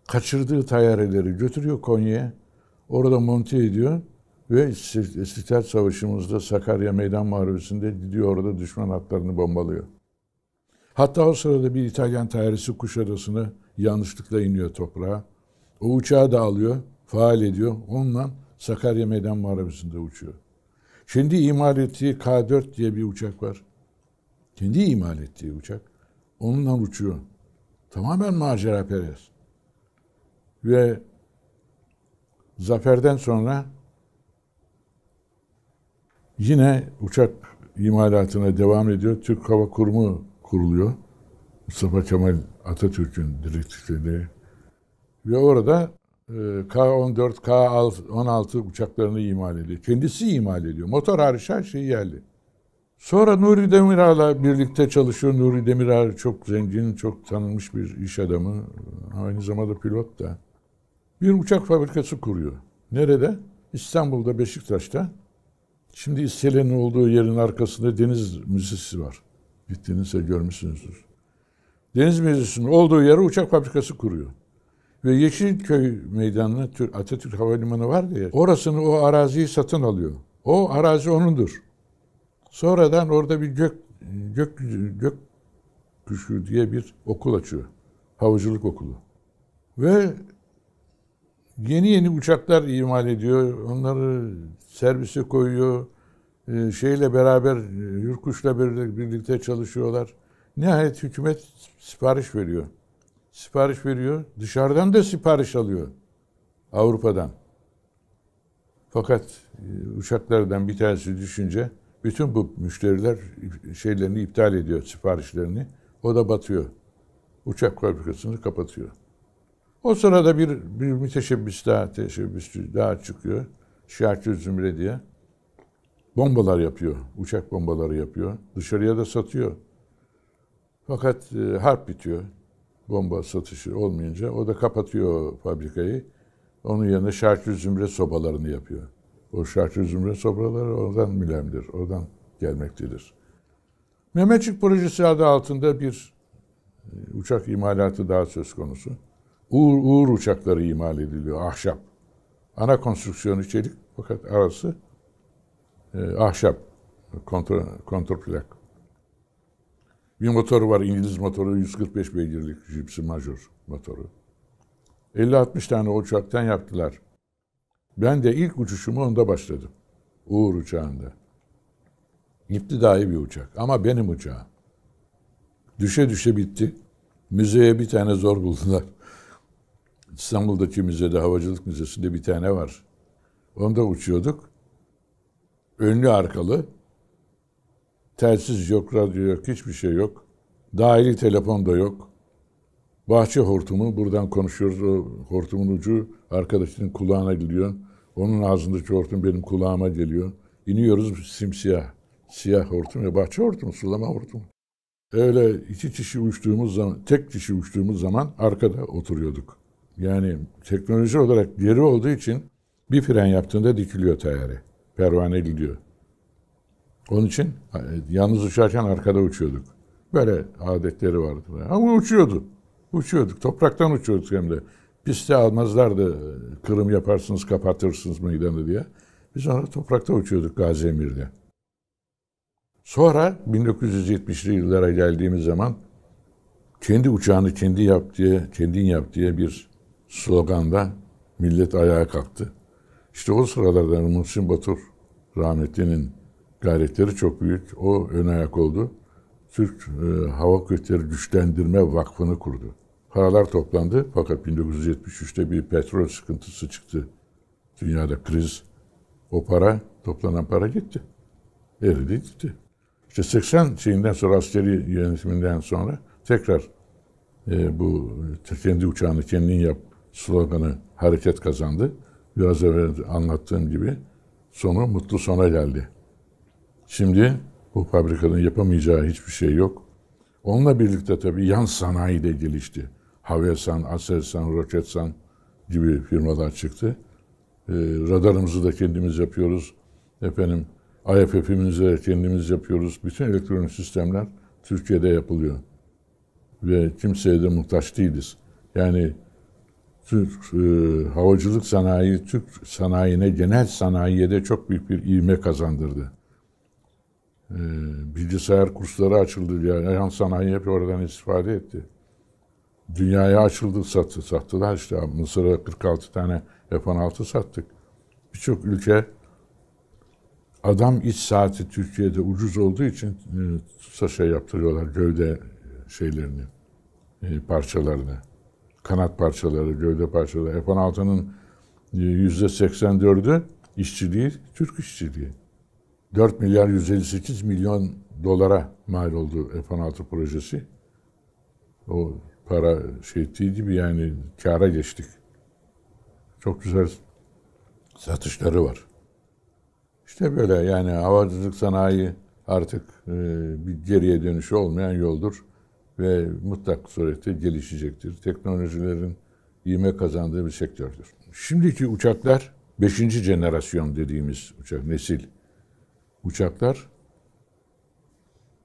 Kaçırdığı tayyareleri götürüyor Konya'ya. Orada monte ediyor. Ve İstiklal Savaşı'mızda Sakarya Meydan Muharebesi'nde gidiyor orada düşman hatlarını bombalıyor. Hatta o sırada bir İtalyan tayarisi Kuşadası'nı yanlışlıkla iniyor toprağa. O uçağı da alıyor, faal ediyor. Onunla Sakarya Meydan Muharebesi'nde uçuyor. Şimdi imal ettiği K-4 diye bir uçak var. Kendi imal ettiği uçak. Onunla uçuyor. Tamamen macera perest. Ve zaferden sonra Yine uçak imalatına devam ediyor. Türk Hava Kurumu kuruluyor. Mustafa Kemal Atatürk'ün direktifleri. Ve orada K-14, e, K-16 uçaklarını imal ediyor. Kendisi imal ediyor. Motor hariç her şey yerli. Sonra Nuri Demiral'la birlikte çalışıyor. Nuri Demirer çok zengin, çok tanınmış bir iş adamı. Aynı zamanda pilot da. Bir uçak fabrikası kuruyor. Nerede? İstanbul'da, Beşiktaş'ta. Şimdi iskelenin olduğu yerin arkasında deniz müzesi var. Gittiğinizde görmüşsünüzdür. Deniz müzesinin olduğu yere uçak fabrikası kuruyor. Ve Yeşilköy Meydanı'na Atatürk Havalimanı var diye orasını o araziyi satın alıyor. O arazi onundur. Sonradan orada bir gök gök gök kuşu diye bir okul açıyor. Havacılık okulu. Ve yeni yeni uçaklar imal ediyor. Onları servise koyuyor. Ee, şeyle beraber e, Yurkuş'la birlikte çalışıyorlar. Nihayet hükümet sipariş veriyor. Sipariş veriyor. Dışarıdan da sipariş alıyor. Avrupa'dan. Fakat e, uçaklardan bir tanesi düşünce bütün bu müşteriler şeylerini iptal ediyor siparişlerini. O da batıyor. Uçak fabrikasını kapatıyor. O sırada bir, bir müteşebbis daha, teşebbüsçü daha çıkıyor. Şiarçı Zümre diye. Bombalar yapıyor. Uçak bombaları yapıyor. Dışarıya da satıyor. Fakat e, harp bitiyor. Bomba satışı olmayınca. O da kapatıyor fabrikayı. Onun yerine Şarkı Zümre sobalarını yapıyor. O Şarkı Zümre sobaları oradan milemdir. Oradan gelmektedir. Mehmetçik projesi adı altında bir e, uçak imalatı daha söz konusu. Uğur, Uğur uçakları imal ediliyor ahşap. Ana konstrüksiyonu çelik fakat arası e, ahşap kontra, kontrplak. Bir motoru var İngiliz motoru 145 beygirlik Jipsi Major motoru. 50-60 tane uçaktan yaptılar. Ben de ilk uçuşumu onda başladım. Uğur uçağında. İptidai bir uçak ama benim uçağım. Düşe düşe bitti. Müzeye bir tane zor buldular. İstanbul'daki müzede, havacılık müzesinde bir tane var. Onda uçuyorduk. Önlü arkalı. Telsiz yok, radyo yok, hiçbir şey yok. Dahili telefon da yok. Bahçe hortumu, buradan konuşuyoruz. O hortumun ucu arkadaşının kulağına gidiyor. Onun ağzındaki hortum benim kulağıma geliyor. İniyoruz simsiyah. Siyah hortum ya bahçe hortumu, sulama hortumu. Öyle iki kişi uçtuğumuz zaman, tek kişi uçtuğumuz zaman arkada oturuyorduk. Yani teknoloji olarak geri olduğu için bir fren yaptığında dikiliyor tayare. Pervaneliliyor. Onun için e, yalnız uçarken arkada uçuyorduk. Böyle adetleri vardı. Ama uçuyordu. Uçuyorduk. Topraktan uçuyorduk hem de. Piste almazlardı. E, kırım yaparsınız, kapatırsınız meydanı diye. Biz onu toprakta uçuyorduk Gazi Emir'de. Sonra 1970'li yıllara geldiğimiz zaman kendi uçağını kendi yaptığı, kendin yaptığı bir sloganla millet ayağa kalktı. İşte o sıralarda Muhsin Batur rahmetlinin gayretleri çok büyük. O ön ayak oldu. Türk e, Hava Kuvvetleri Güçlendirme Vakfı'nı kurdu. Paralar toplandı fakat 1973'te bir petrol sıkıntısı çıktı. Dünyada kriz. O para, toplanan para gitti. Eridi gitti. İşte 80 şeyinden sonra askeri yönetiminden sonra tekrar e, bu kendi uçağını kendin yap sloganı hareket kazandı. Biraz evvel anlattığım gibi sonu mutlu sona geldi. Şimdi bu fabrikanın yapamayacağı hiçbir şey yok. Onunla birlikte tabii yan sanayi de gelişti. Havelsan, Aselsan, Roketsan gibi firmalar çıktı. E, radarımızı da kendimiz yapıyoruz. Efendim IFF'imizi de kendimiz yapıyoruz. Bütün elektronik sistemler Türkiye'de yapılıyor. Ve kimseye de muhtaç değiliz. Yani Türk e, havacılık sanayi Türk sanayine genel sanayiye de çok büyük bir ivme kazandırdı. E, bilgisayar kursları açıldı yani yan sanayi hep oradan istifade etti. Dünyaya açıldı sattı sattılar işte Mısır'a 46 tane F-16 sattık. Birçok ülke adam iç saati Türkiye'de ucuz olduğu için e, şey yaptırıyorlar gövde şeylerini, e, parçalarını kanat parçaları, gövde parçaları. F-16'nın %84'ü e, işçiliği Türk işçiliği. 4 milyar 158 milyon dolara mal oldu F-16 projesi. O para şey ettiği gibi yani kâra geçtik. Çok güzel satışları var. İşte böyle yani havacılık sanayi artık e, bir geriye dönüşü olmayan yoldur ve mutlak surette gelişecektir. Teknolojilerin yeme kazandığı bir sektördür. Şimdiki uçaklar 5. jenerasyon dediğimiz uçak nesil uçaklar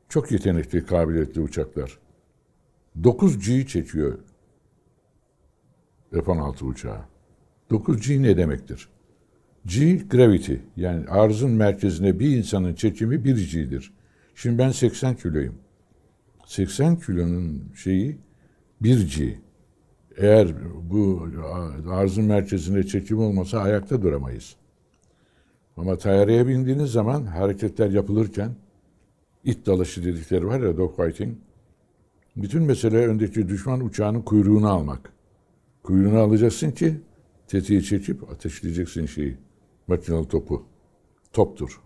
çok yetenekli, kabiliyetli uçaklar. 9G çekiyor F-16 uçağı. 9G ne demektir? G gravity yani arzın merkezine bir insanın çekimi 1G'dir. Şimdi ben 80 kiloyum. 80 kilonun şeyi bir G. Eğer bu arzın merkezinde çekim olmasa ayakta duramayız. Ama tayyareye bindiğiniz zaman hareketler yapılırken it dalaşı dedikleri var ya dogfighting. Bütün mesele öndeki düşman uçağının kuyruğunu almak. Kuyruğunu alacaksın ki tetiği çekip ateşleyeceksin şeyi. Makinalı topu. Toptur.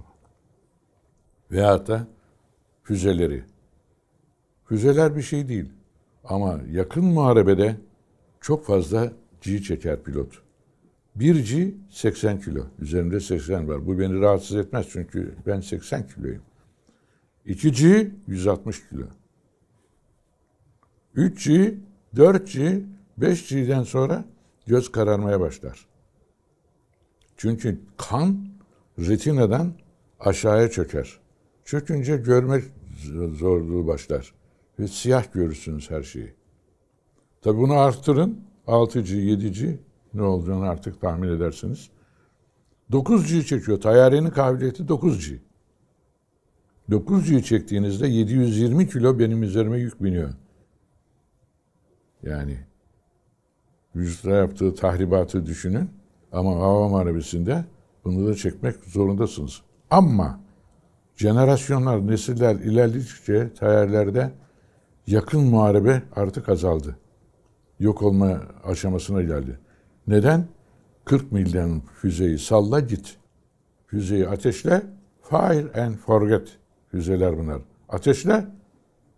Veyahut da füzeleri. Füzeler bir şey değil. Ama yakın muharebede çok fazla G çeker pilot. Bir G 80 kilo. Üzerimde 80 var. Bu beni rahatsız etmez çünkü ben 80 kiloyum. 2 G 160 kilo. 3 G, 4 G, 5 G'den sonra göz kararmaya başlar. Çünkü kan retinadan aşağıya çöker. Çökünce görmek zorluğu başlar ve siyah görürsünüz her şeyi. Tabi bunu arttırın. 6G, 7G ne olacağını artık tahmin edersiniz. 9G çekiyor. Tayyarenin kabiliyeti 9G. 9G çektiğinizde 720 kilo benim üzerime yük biniyor. Yani vücutta yaptığı tahribatı düşünün. Ama hava harbisinde bunu da çekmek zorundasınız. Ama jenerasyonlar, nesiller ilerledikçe tayarlerde yakın muharebe artık azaldı. Yok olma aşamasına geldi. Neden? 40 milyon füzeyi salla git. Füzeyi ateşle, fire and forget füzeler bunlar. Ateşle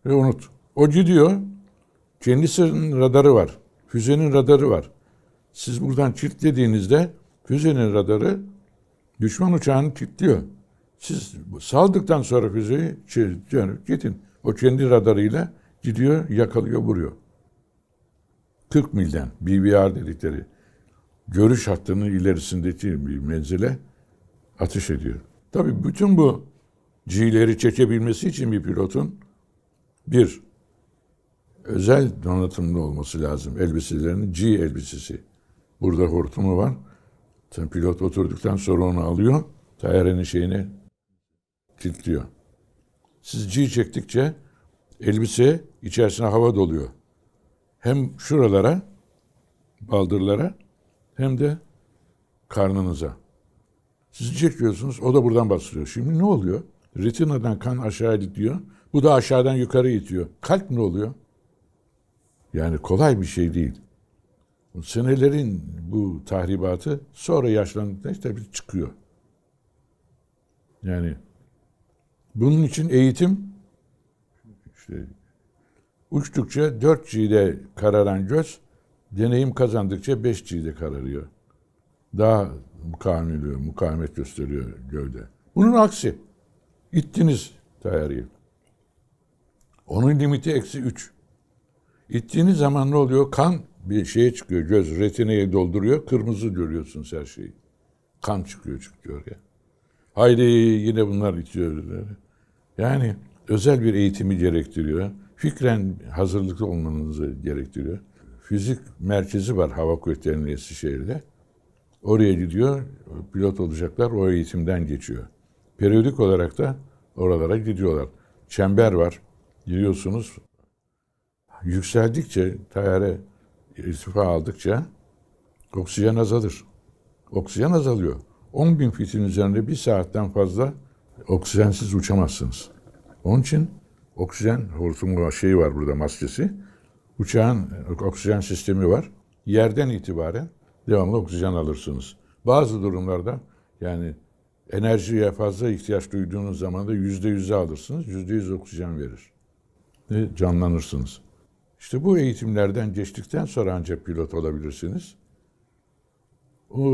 ve unut. O gidiyor. Kendisinin radarı var. Füzenin radarı var. Siz buradan çiftlediğinizde füzenin radarı düşman uçağını kilitliyor. Siz saldıktan sonra füzeyi çift, yani gidin. O kendi radarıyla Gidiyor, yakalıyor, vuruyor. 40 milden BVR dedikleri görüş hattının ilerisindeki bir menzile atış ediyor. Tabii bütün bu G'leri çekebilmesi için bir pilotun bir özel donatımlı olması lazım elbiselerinin G elbisesi. Burada hortumu var. Tabii pilot oturduktan sonra onu alıyor. Tayyarenin şeyini kilitliyor. Siz G çektikçe elbise içerisine hava doluyor. Hem şuralara, baldırlara hem de karnınıza. Siz çekiyorsunuz, o da buradan bastırıyor. Şimdi ne oluyor? Retinadan kan aşağı gidiyor. Bu da aşağıdan yukarı itiyor. Kalp ne oluyor? Yani kolay bir şey değil. senelerin bu tahribatı sonra yaşlandıkta işte bir çıkıyor. Yani bunun için eğitim işte uçtukça 4G'de kararan göz deneyim kazandıkça 5G'de kararıyor. Daha mukavemet, mukavemet gösteriyor gövde. Bunun aksi. İttiniz tayarıyı. Onun limiti eksi 3. İttiğiniz zaman ne oluyor? Kan bir şeye çıkıyor. Göz retineye dolduruyor. Kırmızı görüyorsunuz her şeyi. Kan çıkıyor çıkıyor ya. Haydi yine bunlar itiyor. Yani özel bir eğitimi gerektiriyor. Fikren hazırlıklı olmanızı gerektiriyor. Fizik merkezi var Hava Kuvvetleri Emniyeti şehirde. Oraya gidiyor, pilot olacaklar, o eğitimden geçiyor. Periyodik olarak da oralara gidiyorlar. Çember var, gidiyorsunuz. Yükseldikçe, tayare irtifa aldıkça oksijen azalır. Oksijen azalıyor. 10 bin fitin üzerinde bir saatten fazla oksijensiz uçamazsınız. Onun için oksijen hortumu şeyi var burada maskesi. Uçağın oksijen sistemi var. Yerden itibaren devamlı oksijen alırsınız. Bazı durumlarda yani enerjiye fazla ihtiyaç duyduğunuz zaman da yüzde yüze alırsınız. Yüzde yüz oksijen verir. Ve canlanırsınız. İşte bu eğitimlerden geçtikten sonra ancak pilot olabilirsiniz. O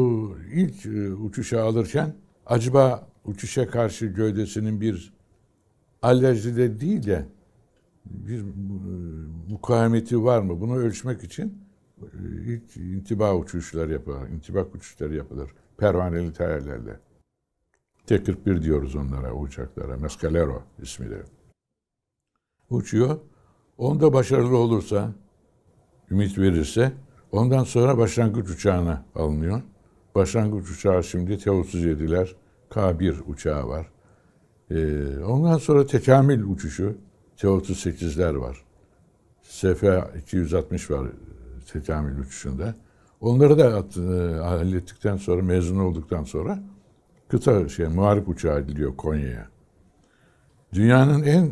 ilk e, uçuşa alırken acaba uçuşa karşı gövdesinin bir alerjide değil de bir e, mukavemeti var mı? Bunu ölçmek için e, ilk intiba uçuşları yapılır. İntibak uçuşları yapılır. Pervaneli tayarlarla. T-41 diyoruz onlara, uçaklara. Mescalero ismi de. Uçuyor. Onda başarılı olursa, ümit verirse, ondan sonra başlangıç uçağına alınıyor. Başlangıç uçağı şimdi T-37'ler, K-1 uçağı var. Ee, ondan sonra tekamül uçuşu T-38'ler var. SF-260 var e, tekamül uçuşunda. Onları da e, hallettikten sonra, mezun olduktan sonra kıta şey, muharip uçağı gidiyor Konya'ya. Dünyanın en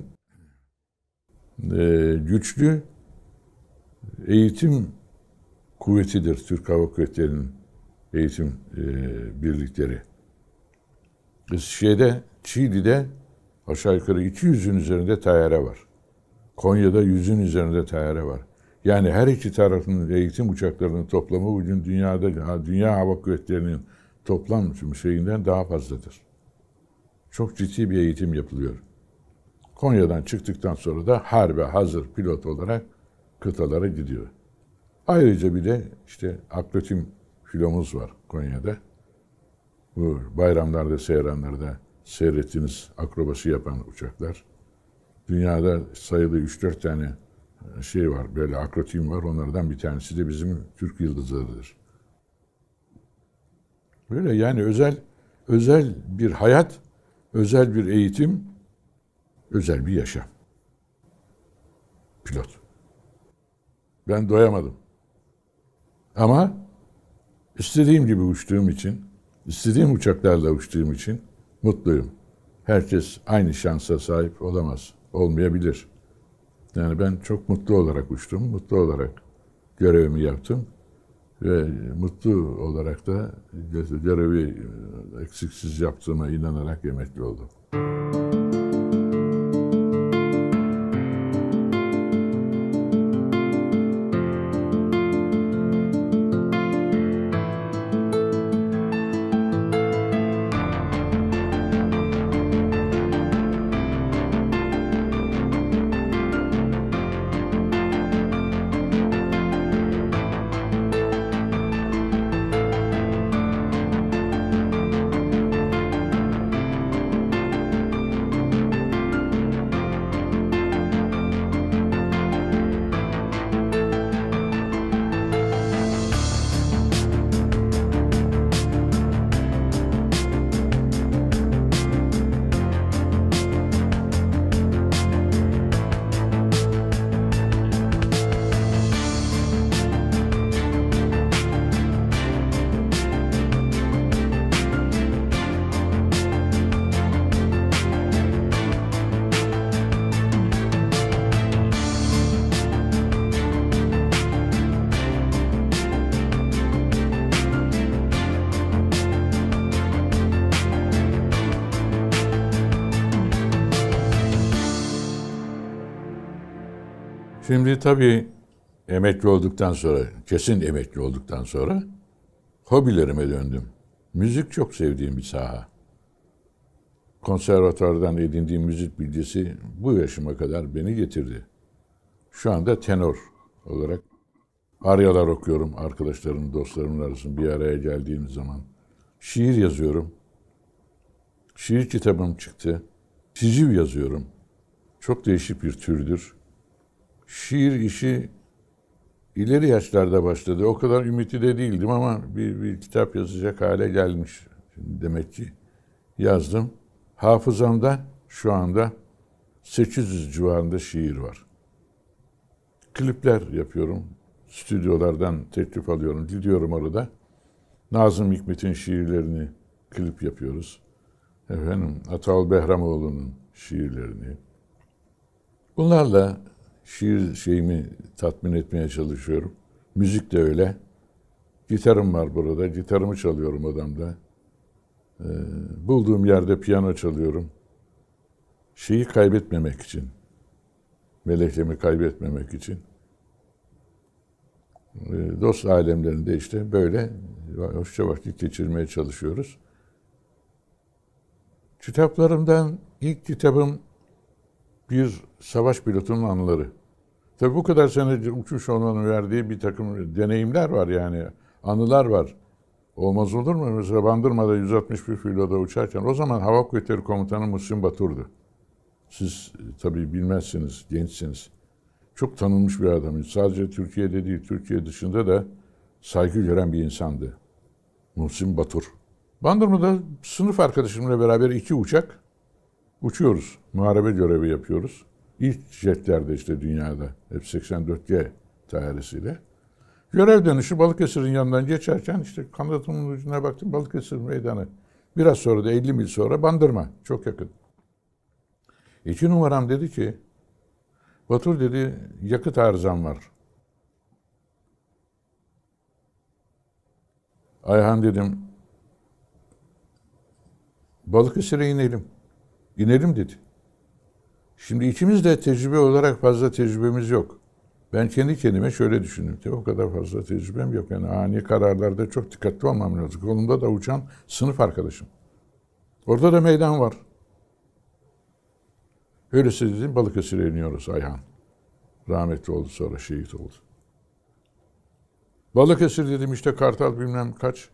e, güçlü eğitim kuvvetidir Türk Hava Kuvvetleri'nin eğitim e, birlikleri. Biz şeyde Çiğli'de aşağı yukarı 200'ün üzerinde tayare var. Konya'da 100'ün üzerinde tayare var. Yani her iki tarafın eğitim uçaklarının toplamı bugün dünyada dünya hava kuvvetlerinin toplam şeyinden daha fazladır. Çok ciddi bir eğitim yapılıyor. Konya'dan çıktıktan sonra da harbe hazır pilot olarak kıtalara gidiyor. Ayrıca bir de işte akletim filomuz var Konya'da. Bu bayramlarda, seyranlarda seyrettiğiniz akrobasi yapan uçaklar. Dünyada sayılı 3-4 tane e, şey var, böyle akrotim var. Onlardan bir tanesi de bizim Türk yıldızlarıdır. Böyle yani özel özel bir hayat, özel bir eğitim, özel bir yaşam. Pilot. Ben doyamadım. Ama istediğim gibi uçtuğum için, istediğim uçaklarla uçtuğum için mutluyum. Herkes aynı şansa sahip olamaz. Olmayabilir. Yani ben çok mutlu olarak uçtum. Mutlu olarak görevimi yaptım. Ve mutlu olarak da görevi e, eksiksiz yaptığıma inanarak emekli oldum. Müzik Şimdi tabii emekli olduktan sonra, kesin emekli olduktan sonra hobilerime döndüm. Müzik çok sevdiğim bir saha. Konservatuardan edindiğim müzik bilgisi bu yaşıma kadar beni getirdi. Şu anda tenor olarak aryalar okuyorum arkadaşlarım, dostlarım arasında bir araya geldiğim zaman. Şiir yazıyorum. Şiir kitabım çıktı. Siciv yazıyorum. Çok değişik bir türdür şiir işi ileri yaşlarda başladı. O kadar ümitli de değildim ama bir, bir kitap yazacak hale gelmiş. Şimdi demek ki yazdım. Hafızamda şu anda 800 civarında şiir var. Klipler yapıyorum. Stüdyolardan teklif alıyorum. Gidiyorum orada. Nazım Hikmet'in şiirlerini klip yapıyoruz. Efendim Atal Behramoğlu'nun şiirlerini. Bunlarla şiir şeyimi tatmin etmeye çalışıyorum. Müzik de öyle. Gitarım var burada. Gitarımı çalıyorum adamda. Ee, bulduğum yerde piyano çalıyorum. Şeyi kaybetmemek için. Melekemi kaybetmemek için. Ee, dost alemlerinde işte böyle hoşça vakit geçirmeye çalışıyoruz. Kitaplarımdan ilk kitabım bir savaş pilotunun anıları. Tabi bu kadar sene uçuş olmanın verdiği bir takım deneyimler var yani. Anılar var. Olmaz olur mu? Mesela Bandırma'da 161 filoda uçarken o zaman Hava Kuvvetleri Komutanı Muhsin Batur'du. Siz tabii bilmezsiniz, gençsiniz. Çok tanınmış bir adam. Sadece Türkiye'de değil, Türkiye dışında da saygı gören bir insandı. Muhsin Batur. Bandırma'da sınıf arkadaşımla beraber iki uçak uçuyoruz. Muharebe görevi yapıyoruz. İlk jetlerde işte dünyada F-84G dairesiyle. Görev dönüşü Balıkesir'in yanından geçerken işte kanatımın ucuna baktım Balıkesir meydanı. Biraz sonra da 50 mil sonra Bandırma. Çok yakın. İki numaram dedi ki Batur dedi yakıt arızam var. Ayhan dedim Balıkesir'e inelim. İnerim dedi. Şimdi ikimiz de tecrübe olarak fazla tecrübemiz yok. Ben kendi kendime şöyle düşündüm. Tabii o kadar fazla tecrübem yok. Yani ani kararlarda çok dikkatli olmam lazım. Kolumda da uçan sınıf arkadaşım. Orada da meydan var. Öyleyse dedim Balıkesir'e iniyoruz Ayhan. Rahmetli oldu sonra şehit oldu. Balıkesir dedim işte Kartal bilmem kaç.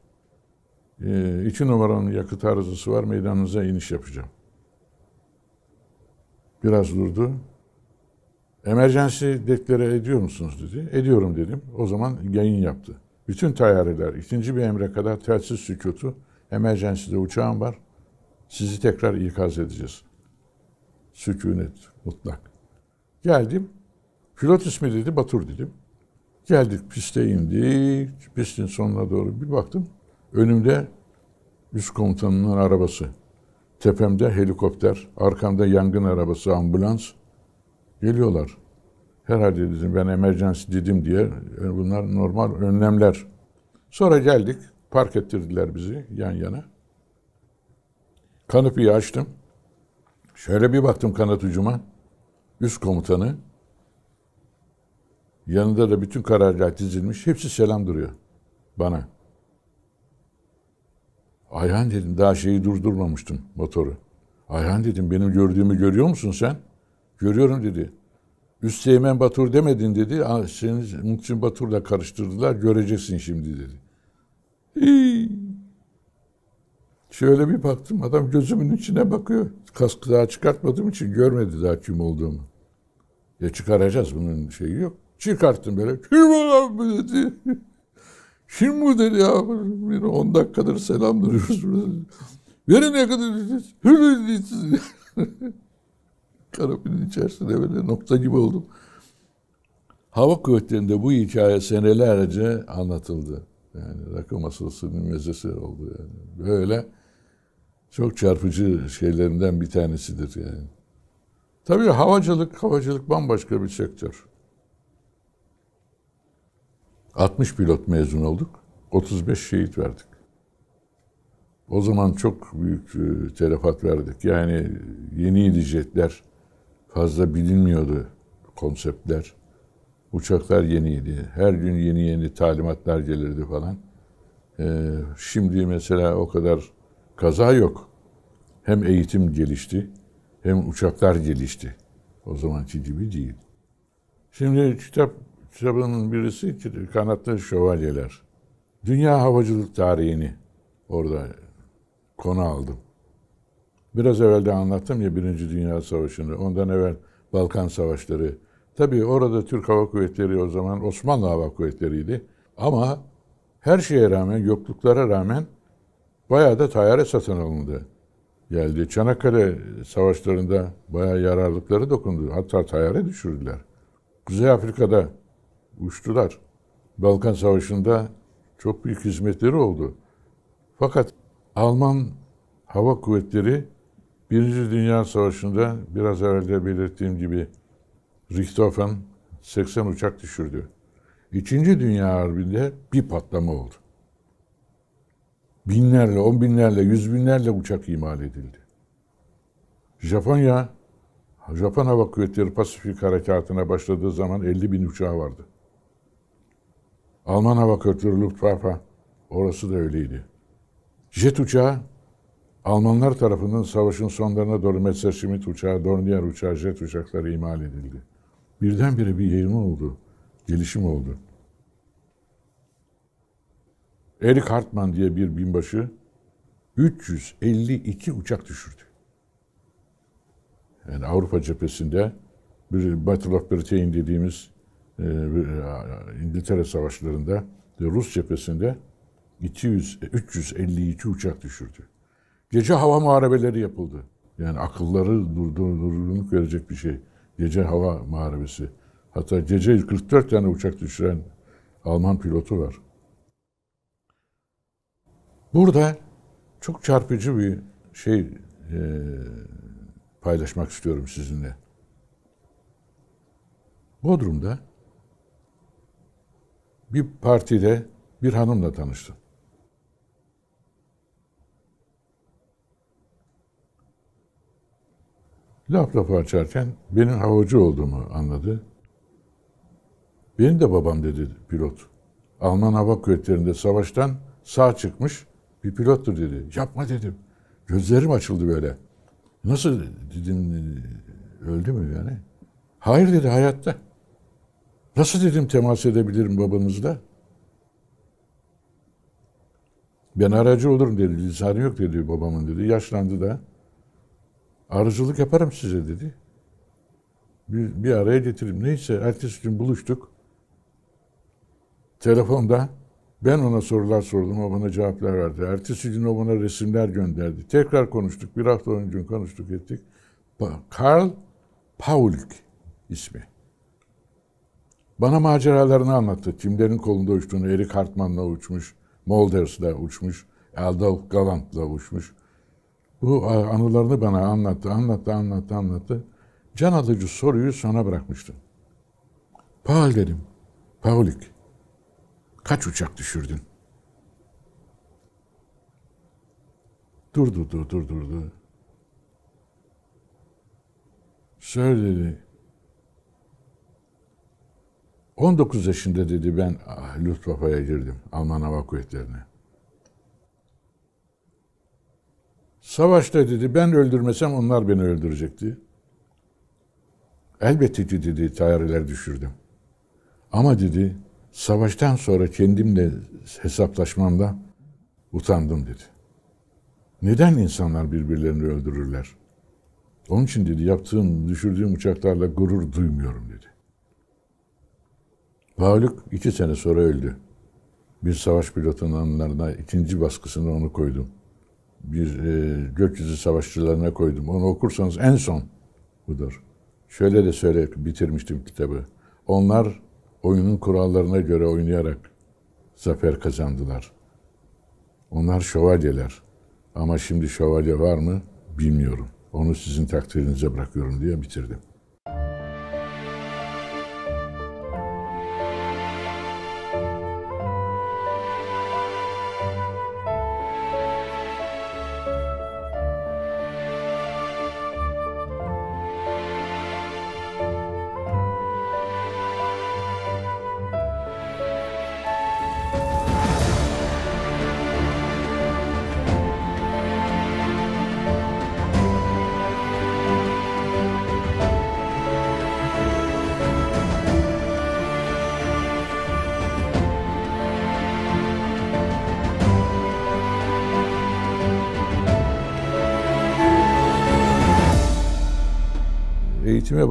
Ee, iki numaranın yakıt arızası var meydanınıza iniş yapacağım. Biraz durdu. Emerjansı deklare ediyor musunuz dedi. Ediyorum dedim. O zaman yayın yaptı. Bütün tayyareler ikinci bir emre kadar telsiz sükutu. Emerjansı'da uçağım var. Sizi tekrar ikaz edeceğiz. Sükunet mutlak. Geldim. Pilot ismi dedi Batur dedim. Geldik piste indik. Pistin sonuna doğru bir baktım. Önümde üst komutanının arabası. Tepemde helikopter, arkamda yangın arabası, ambulans. Geliyorlar. Herhalde dedim ben emergency dedim diye. Yani e, bunlar normal önlemler. Sonra geldik. Park ettirdiler bizi yan yana. Kanıpıyı açtım. Şöyle bir baktım kanat ucuma. Üst komutanı. Yanında da bütün karargah dizilmiş. Hepsi selam duruyor bana. Ayhan dedim daha şeyi durdurmamıştım motoru. Ayhan dedim benim gördüğümü görüyor musun sen? Görüyorum dedi. Üsteğmen Batur demedin dedi. Seni Muhsin Batur'la karıştırdılar. Göreceksin şimdi dedi. Hii. Şöyle bir baktım adam gözümün içine bakıyor. Kaskı daha çıkartmadığım için görmedi daha kim olduğumu. Ya çıkaracağız bunun şeyi yok. Çıkarttım böyle. Kim olan dedi. Şimdi bu dedi ya? Bir 10 dakikadır selam duruyoruz. burada. Verin ne kadar Karabinin içerisinde böyle nokta gibi oldum. Hava kuvvetlerinde bu hikaye senelerce anlatıldı. Yani rakı masasının mezesi oldu yani. Böyle çok çarpıcı şeylerinden bir tanesidir yani. Tabii havacılık, havacılık bambaşka bir sektör. 60 pilot mezun olduk. 35 şehit verdik. O zaman çok büyük e, telefat verdik. Yani yeni jetler. Fazla bilinmiyordu konseptler. Uçaklar yeniydi. Her gün yeni yeni talimatlar gelirdi falan. E, şimdi mesela o kadar kaza yok. Hem eğitim gelişti hem uçaklar gelişti. O zamanki gibi değil. Şimdi kitap kitabının birisi Kanatlı Şövalyeler. Dünya havacılık tarihini orada konu aldım. Biraz evvel de anlattım ya Birinci Dünya Savaşı'nı. Ondan evvel Balkan Savaşları. Tabii orada Türk Hava Kuvvetleri o zaman Osmanlı Hava Kuvvetleri'ydi. Ama her şeye rağmen, yokluklara rağmen bayağı da tayare satın alındı. Geldi. Çanakkale savaşlarında bayağı yararlıkları dokundu. Hatta tayare düşürdüler. Kuzey Afrika'da uçtular. Balkan Savaşı'nda çok büyük hizmetleri oldu. Fakat Alman Hava Kuvvetleri Birinci Dünya Savaşı'nda biraz evvel de belirttiğim gibi Richthofen 80 uçak düşürdü. İkinci Dünya Harbi'nde bir patlama oldu. Binlerle, on binlerle, yüz binlerle uçak imal edildi. Japonya, Japon Hava Kuvvetleri Pasifik Harekatı'na başladığı zaman 50 bin uçağı vardı. Alman Hava Kürtleri Luftwaffe orası da öyleydi. Jet uçağı Almanlar tarafından savaşın sonlarına doğru Messerschmitt uçağı, Dornier uçağı, jet uçakları imal edildi. Birdenbire bir yayılma oldu, gelişim oldu. Eric Hartmann diye bir binbaşı 352 uçak düşürdü. Yani Avrupa cephesinde bir Battle of Britain dediğimiz ee, e, İngiltere savaşlarında Rus cephesinde 200, 352 e, uçak düşürdü. Gece hava muharebeleri yapıldı. Yani akılları durgunluk verecek bir şey. Gece hava muharebesi. Hatta gece 44 tane uçak düşüren Alman pilotu var. Burada çok çarpıcı bir şey e, paylaşmak istiyorum sizinle. Bodrum'da bir partide bir hanımla tanıştım. Laf lafı açarken benim havacı olduğumu anladı. Benim de babam dedi pilot. Alman Hava Kuvvetleri'nde savaştan sağ çıkmış bir pilottur dedi. Yapma dedim. Gözlerim açıldı böyle. Nasıl dedim e, öldü mü yani? Hayır dedi hayatta. Nasıl dedim temas edebilirim babanızla? Ben aracı olurum dedi. Lisanı yok dedi babamın dedi. Yaşlandı da. Arızılık yaparım size dedi. Bir, bir araya getireyim. Neyse ertesi gün buluştuk. Telefonda ben ona sorular sordum. O bana cevaplar verdi. Ertesi gün o bana resimler gönderdi. Tekrar konuştuk. Bir hafta önce konuştuk ettik. Karl Paulk ismi. Bana maceralarını anlattı. Timlerin kolunda uçtuğunu, Eric Hartman'la uçmuş, Mulders'la uçmuş, Aldolf Galantla uçmuş. Bu anılarını bana anlattı, anlattı, anlattı, anlattı. Can alıcı soruyu sana bırakmıştım. Paul dedim, Paulik, kaç uçak düşürdün? Durdu, durdu, durdu. Söyle dedi, 19 yaşında dedi ben ah, Luftwaffe'ye girdim. Alman Hava Kuvvetleri'ne. Savaşta dedi ben öldürmesem onlar beni öldürecekti. Elbette dedi, dedi tayareler düşürdüm. Ama dedi savaştan sonra kendimle hesaplaşmamda utandım dedi. Neden insanlar birbirlerini öldürürler? Onun için dedi yaptığım, düşürdüğüm uçaklarla gurur duymuyorum dedi. Varlık iki sene sonra öldü. Bir savaş pilotunun anılarına ikinci baskısını onu koydum. Bir e, gökyüzü savaşçılarına koydum. Onu okursanız en son budur. Şöyle de söyle bitirmiştim kitabı. Onlar oyunun kurallarına göre oynayarak zafer kazandılar. Onlar şövalyeler. Ama şimdi şövalye var mı bilmiyorum. Onu sizin takdirinize bırakıyorum diye bitirdim.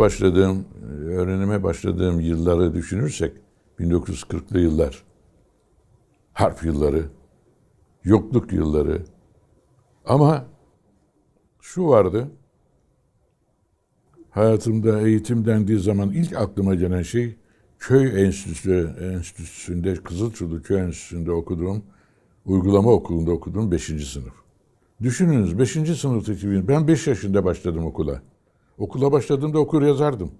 başladığım, öğrenime başladığım yılları düşünürsek 1940'lı yıllar, harp yılları, yokluk yılları ama şu vardı. Hayatımda eğitim dendiği zaman ilk aklıma gelen şey köy enstitüsü, enstitüsünde, Kızılçurlu Köy Enstitüsü'nde okuduğum, uygulama okulunda okuduğum 5. sınıf. Düşününüz 5. sınıftaki ben 5 yaşında başladım okula. Okula başladığımda okur yazardım.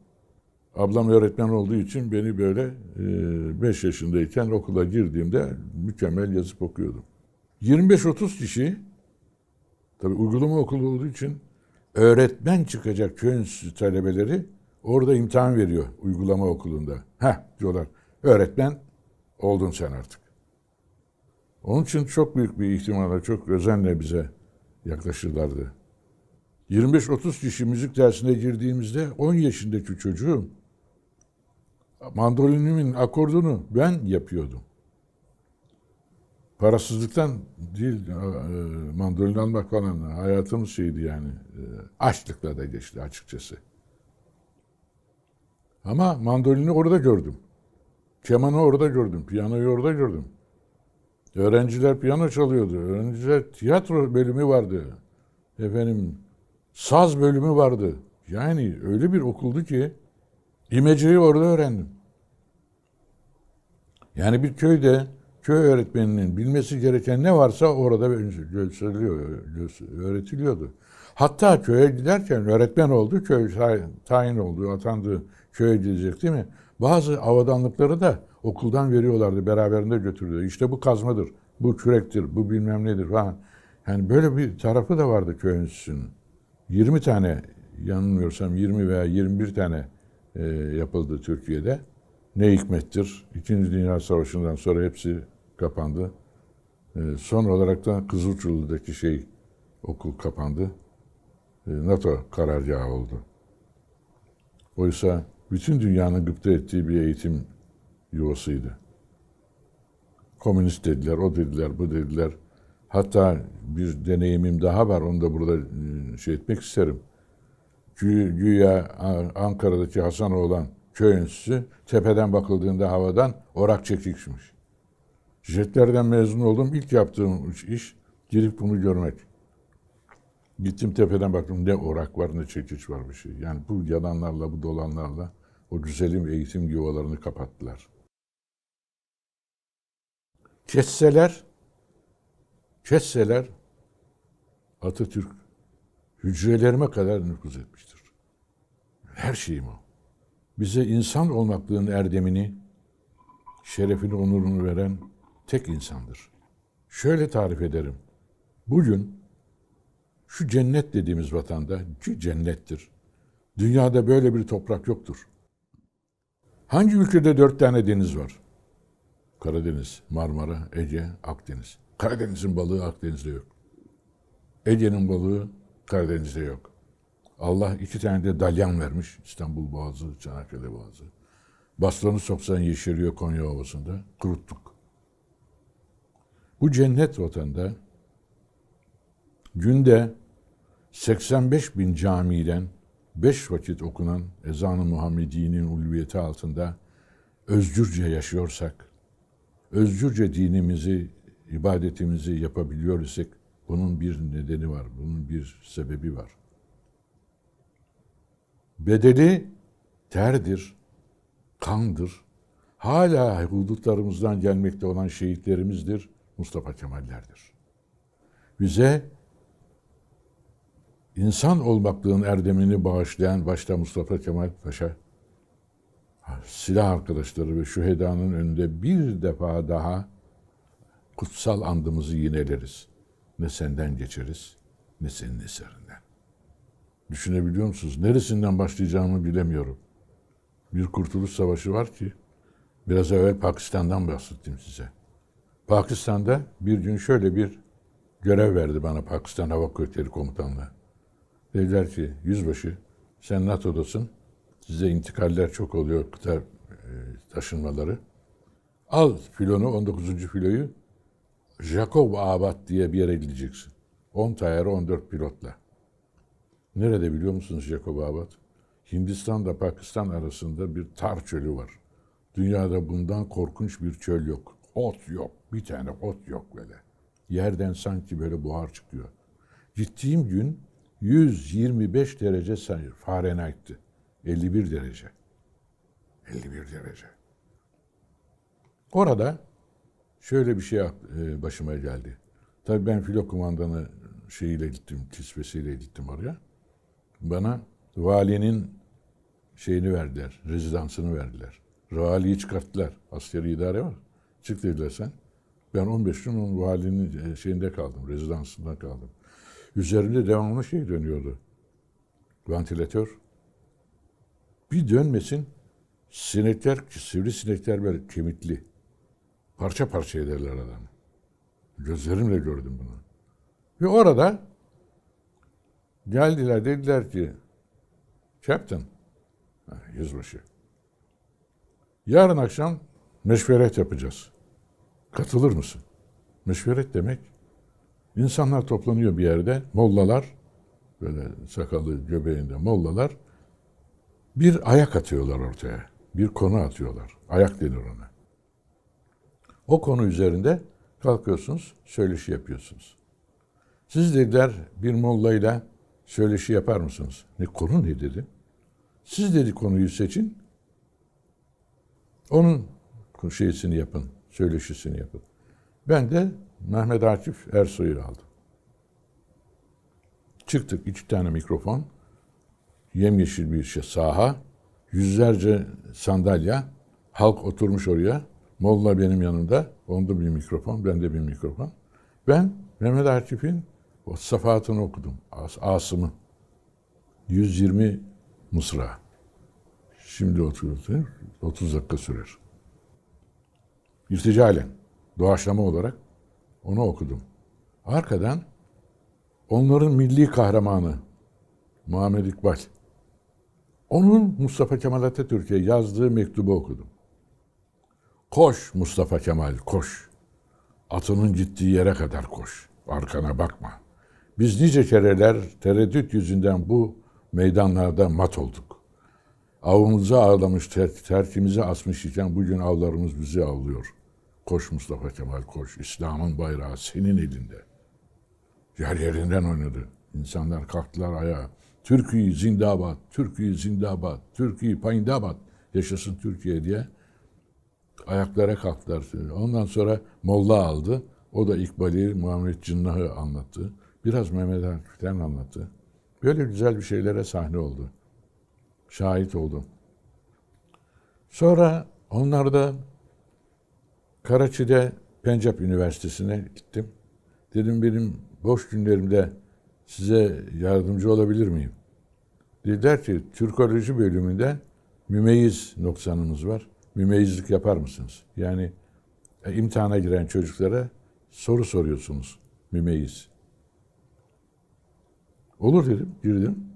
Ablam öğretmen olduğu için beni böyle 5 e, yaşındayken okula girdiğimde mükemmel yazıp okuyordum. 25-30 kişi, tabii uygulama okulu olduğu için öğretmen çıkacak köyün talebeleri orada imtihan veriyor uygulama okulunda. Heh diyorlar, öğretmen oldun sen artık. Onun için çok büyük bir ihtimalle çok özenle bize yaklaşırlardı. 25-30 kişi müzik dersine girdiğimizde 10 yaşındaki çocuğum mandolinimin akordunu ben yapıyordum. Parasızlıktan değil, e, mandolin almak falan hayatımız şeydi yani. E, açlıkla da geçti açıkçası. Ama mandolini orada gördüm. Kemanı orada gördüm, piyanoyu orada gördüm. Öğrenciler piyano çalıyordu, öğrenciler tiyatro bölümü vardı. Efendim saz bölümü vardı. Yani öyle bir okuldu ki imeceyi orada öğrendim. Yani bir köyde köy öğretmeninin bilmesi gereken ne varsa orada öğretiliyordu. Hatta köye giderken öğretmen oldu, köy tayin oldu, atandı köye gidecek değil mi? Bazı avadanlıkları da okuldan veriyorlardı, beraberinde götürüyordu. İşte bu kazmadır, bu kürektir, bu bilmem nedir falan. Yani böyle bir tarafı da vardı köyün enstitüsünün. 20 tane yanılmıyorsam 20 veya 21 tane e, yapıldı Türkiye'de. Ne hikmettir. İkinci Dünya Savaşı'ndan sonra hepsi kapandı. E, son olarak da Kızılçılı'daki şey okul kapandı. E, NATO karargahı oldu. Oysa bütün dünyanın gıpta ettiği bir eğitim yuvasıydı. Komünist dediler, o dediler, bu dediler. Hatta bir deneyimim daha var. Onu da burada ıı, şey etmek isterim. Gü güya Ankara'daki Hasan olan köy enstitüsü tepeden bakıldığında havadan orak çekikmiş. Jetlerden mezun oldum. İlk yaptığım iş girip bunu görmek. Gittim tepeden baktım ne orak var ne çekiç var bir şey. Yani bu yalanlarla bu dolanlarla o güzelim eğitim yuvalarını kapattılar. Kesseler kesseler Atatürk hücrelerime kadar nüfuz etmiştir. Her şeyim o. Bize insan olmaklığın erdemini, şerefini, onurunu veren tek insandır. Şöyle tarif ederim. Bugün şu cennet dediğimiz vatanda ki cennettir. Dünyada böyle bir toprak yoktur. Hangi ülkede dört tane deniz var? Karadeniz, Marmara, Ege, Akdeniz. Karadeniz'in balığı Akdeniz'de yok. Ege'nin balığı Karadeniz'de yok. Allah iki tane de dalyan vermiş. İstanbul Boğazı, Çanakkale Boğazı. Baslanı soksan yeşeriyor Konya Ovası'nda. Kuruttuk. Bu cennet vatanda günde 85 bin camiden 5 vakit okunan ezan-ı Muhammedi'nin ulviyeti altında özgürce yaşıyorsak, özgürce dinimizi ibadetimizi yapabiliyor isek bunun bir nedeni var, bunun bir sebebi var. Bedeli terdir, kandır. Hala hudutlarımızdan gelmekte olan şehitlerimizdir, Mustafa Kemal'lerdir. Bize insan olmaklığın erdemini bağışlayan başta Mustafa Kemal Paşa, silah arkadaşları ve şu hedanın önünde bir defa daha kutsal andımızı yineleriz. Ne senden geçeriz, ne senin eserinden. Düşünebiliyor musunuz? Neresinden başlayacağımı bilemiyorum. Bir kurtuluş savaşı var ki, biraz evvel Pakistan'dan bahsettim size. Pakistan'da bir gün şöyle bir görev verdi bana Pakistan Hava Kuvvetleri Komutanlığı. Dediler ki, yüzbaşı, sen NATO'dasın, size intikaller çok oluyor, kıta e, taşınmaları. Al filonu, 19. filoyu Jacob Abad diye bir yere gideceksin. 10 tayarı 14 pilotla. Nerede biliyor musunuz Jacob Abad? Hindistan'da Pakistan arasında bir tar çölü var. Dünyada bundan korkunç bir çöl yok. Ot yok. Bir tane ot yok böyle. Yerden sanki böyle buhar çıkıyor. Gittiğim gün 125 derece Fahrenheit'ti. 51 derece. 51 derece. Orada şöyle bir şey e, başıma geldi. Tabii ben filo kumandanı şeyiyle gittim, kisvesiyle gittim oraya. Bana valinin şeyini verdiler, rezidansını verdiler. Valiyi çıkarttılar. Askeri idare var. Çık dediler sen. Ben 15 gün onun valinin e, şeyinde kaldım, rezidansında kaldım. Üzerinde devamlı şey dönüyordu. Ventilatör. Bir dönmesin, sinekler, sivri sinekler böyle kemikli. Parça parça ederler adamı. Gözlerimle gördüm bunu. Ve orada geldiler dediler ki Captain, yüzbaşı. Yarın akşam meşveret yapacağız. Katılır mısın? Meşveret demek insanlar toplanıyor bir yerde. Mollalar böyle sakallı göbeğinde mollalar bir ayak atıyorlar ortaya. Bir konu atıyorlar. Ayak denir ona. O konu üzerinde kalkıyorsunuz, söyleşi yapıyorsunuz. Siz dediler bir mollayla söyleşi yapar mısınız? Ne konu ne dedi? Siz dedi konuyu seçin. Onun şeysini yapın, söyleşisini yapın. Ben de Mehmet Akif Ersoy'u aldım. Çıktık iki tane mikrofon, yemyeşil bir şey, saha, yüzlerce sandalye, halk oturmuş oraya. Molla benim yanımda. Onda bir mikrofon, bende bir mikrofon. Ben Mehmet Akif'in o safahatını okudum. As Asım'ı. 120 mısra. Şimdi 30, 30 dakika sürer. İrticalen, doğaçlama olarak onu okudum. Arkadan onların milli kahramanı Muammer İkbal. Onun Mustafa Kemal Atatürk'e yazdığı mektubu okudum. Koş Mustafa Kemal koş. Atının gittiği yere kadar koş. Arkana bakma. Biz nice kereler tereddüt yüzünden bu meydanlarda mat olduk. Avımızı ağlamış, ter terkimizi asmış iken bugün avlarımız bizi avlıyor. Koş Mustafa Kemal koş. İslam'ın bayrağı senin elinde. Yer yerinden oynadı. İnsanlar kalktılar ayağa. Türkiye zindabat, Türkiye zindabat, Türkiye payindabat. Yaşasın Türkiye diye ayaklara kalktılar. Ondan sonra Molla aldı. O da İkbal'i, Muhammed Cinnah'ı anlattı. Biraz Mehmet Akif'ten anlattı. Böyle güzel bir şeylere sahne oldu. Şahit oldum. Sonra onlar da Karaçi'de Pencap Üniversitesi'ne gittim. Dedim benim boş günlerimde size yardımcı olabilir miyim? Dediler ki Türkoloji bölümünde mümeyyiz noksanımız var mümeyizlik yapar mısınız? Yani e, imtihana giren çocuklara soru soruyorsunuz mümeyiz. Olur dedim, girdim.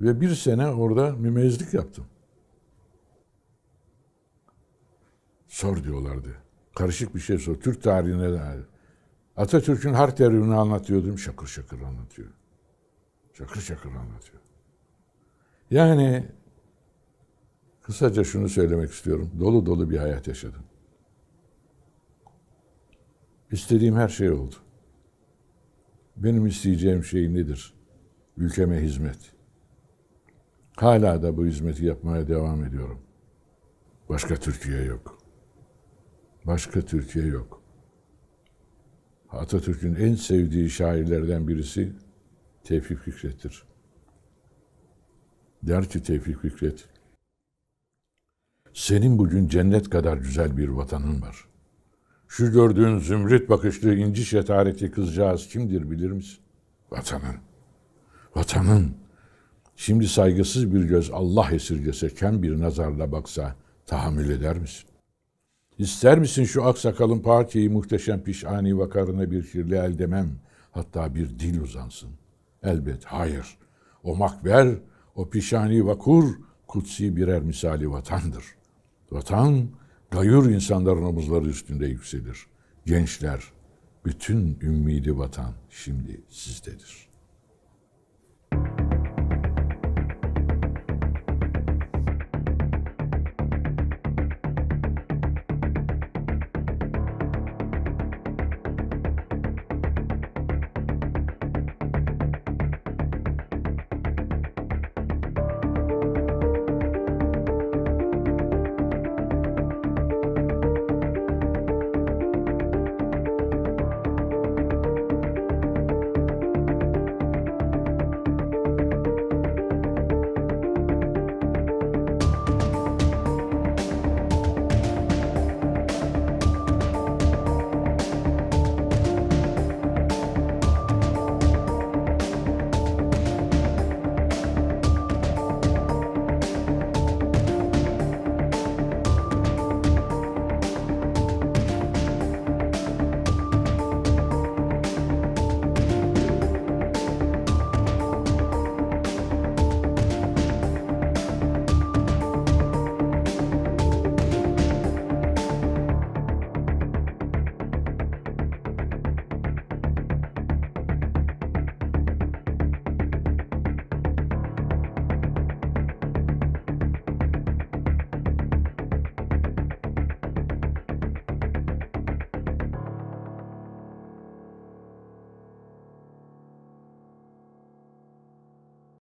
Ve bir sene orada mümeyizlik yaptım. Sor diyorlardı. Karışık bir şey sor. Türk tarihine dair. Atatürk'ün harf terimini anlatıyordum. Şakır şakır anlatıyor. Şakır şakır anlatıyor. Yani Kısaca şunu söylemek istiyorum. Dolu dolu bir hayat yaşadım. İstediğim her şey oldu. Benim isteyeceğim şey nedir? Ülkeme hizmet. Hala da bu hizmeti yapmaya devam ediyorum. Başka Türkiye yok. Başka Türkiye yok. Atatürk'ün en sevdiği şairlerden birisi Tevfik Fikret'tir. Der ki Tevfik Fikret, senin bugün cennet kadar güzel bir vatanın var. Şu gördüğün zümrüt bakışlı inci şetareti kızcağız kimdir bilir misin? Vatanın. Vatanın. Şimdi saygısız bir göz Allah esirgese, kem bir nazarla baksa tahammül eder misin? İster misin şu aksakalın parçayı muhteşem pişani vakarına bir kirli el demem, hatta bir dil uzansın? Elbet hayır. O makber, o pişani vakur, kutsi birer misali vatandır. Vatan gayur insanların omuzları üstünde yükselir. Gençler, bütün ümmidi vatan şimdi sizdedir.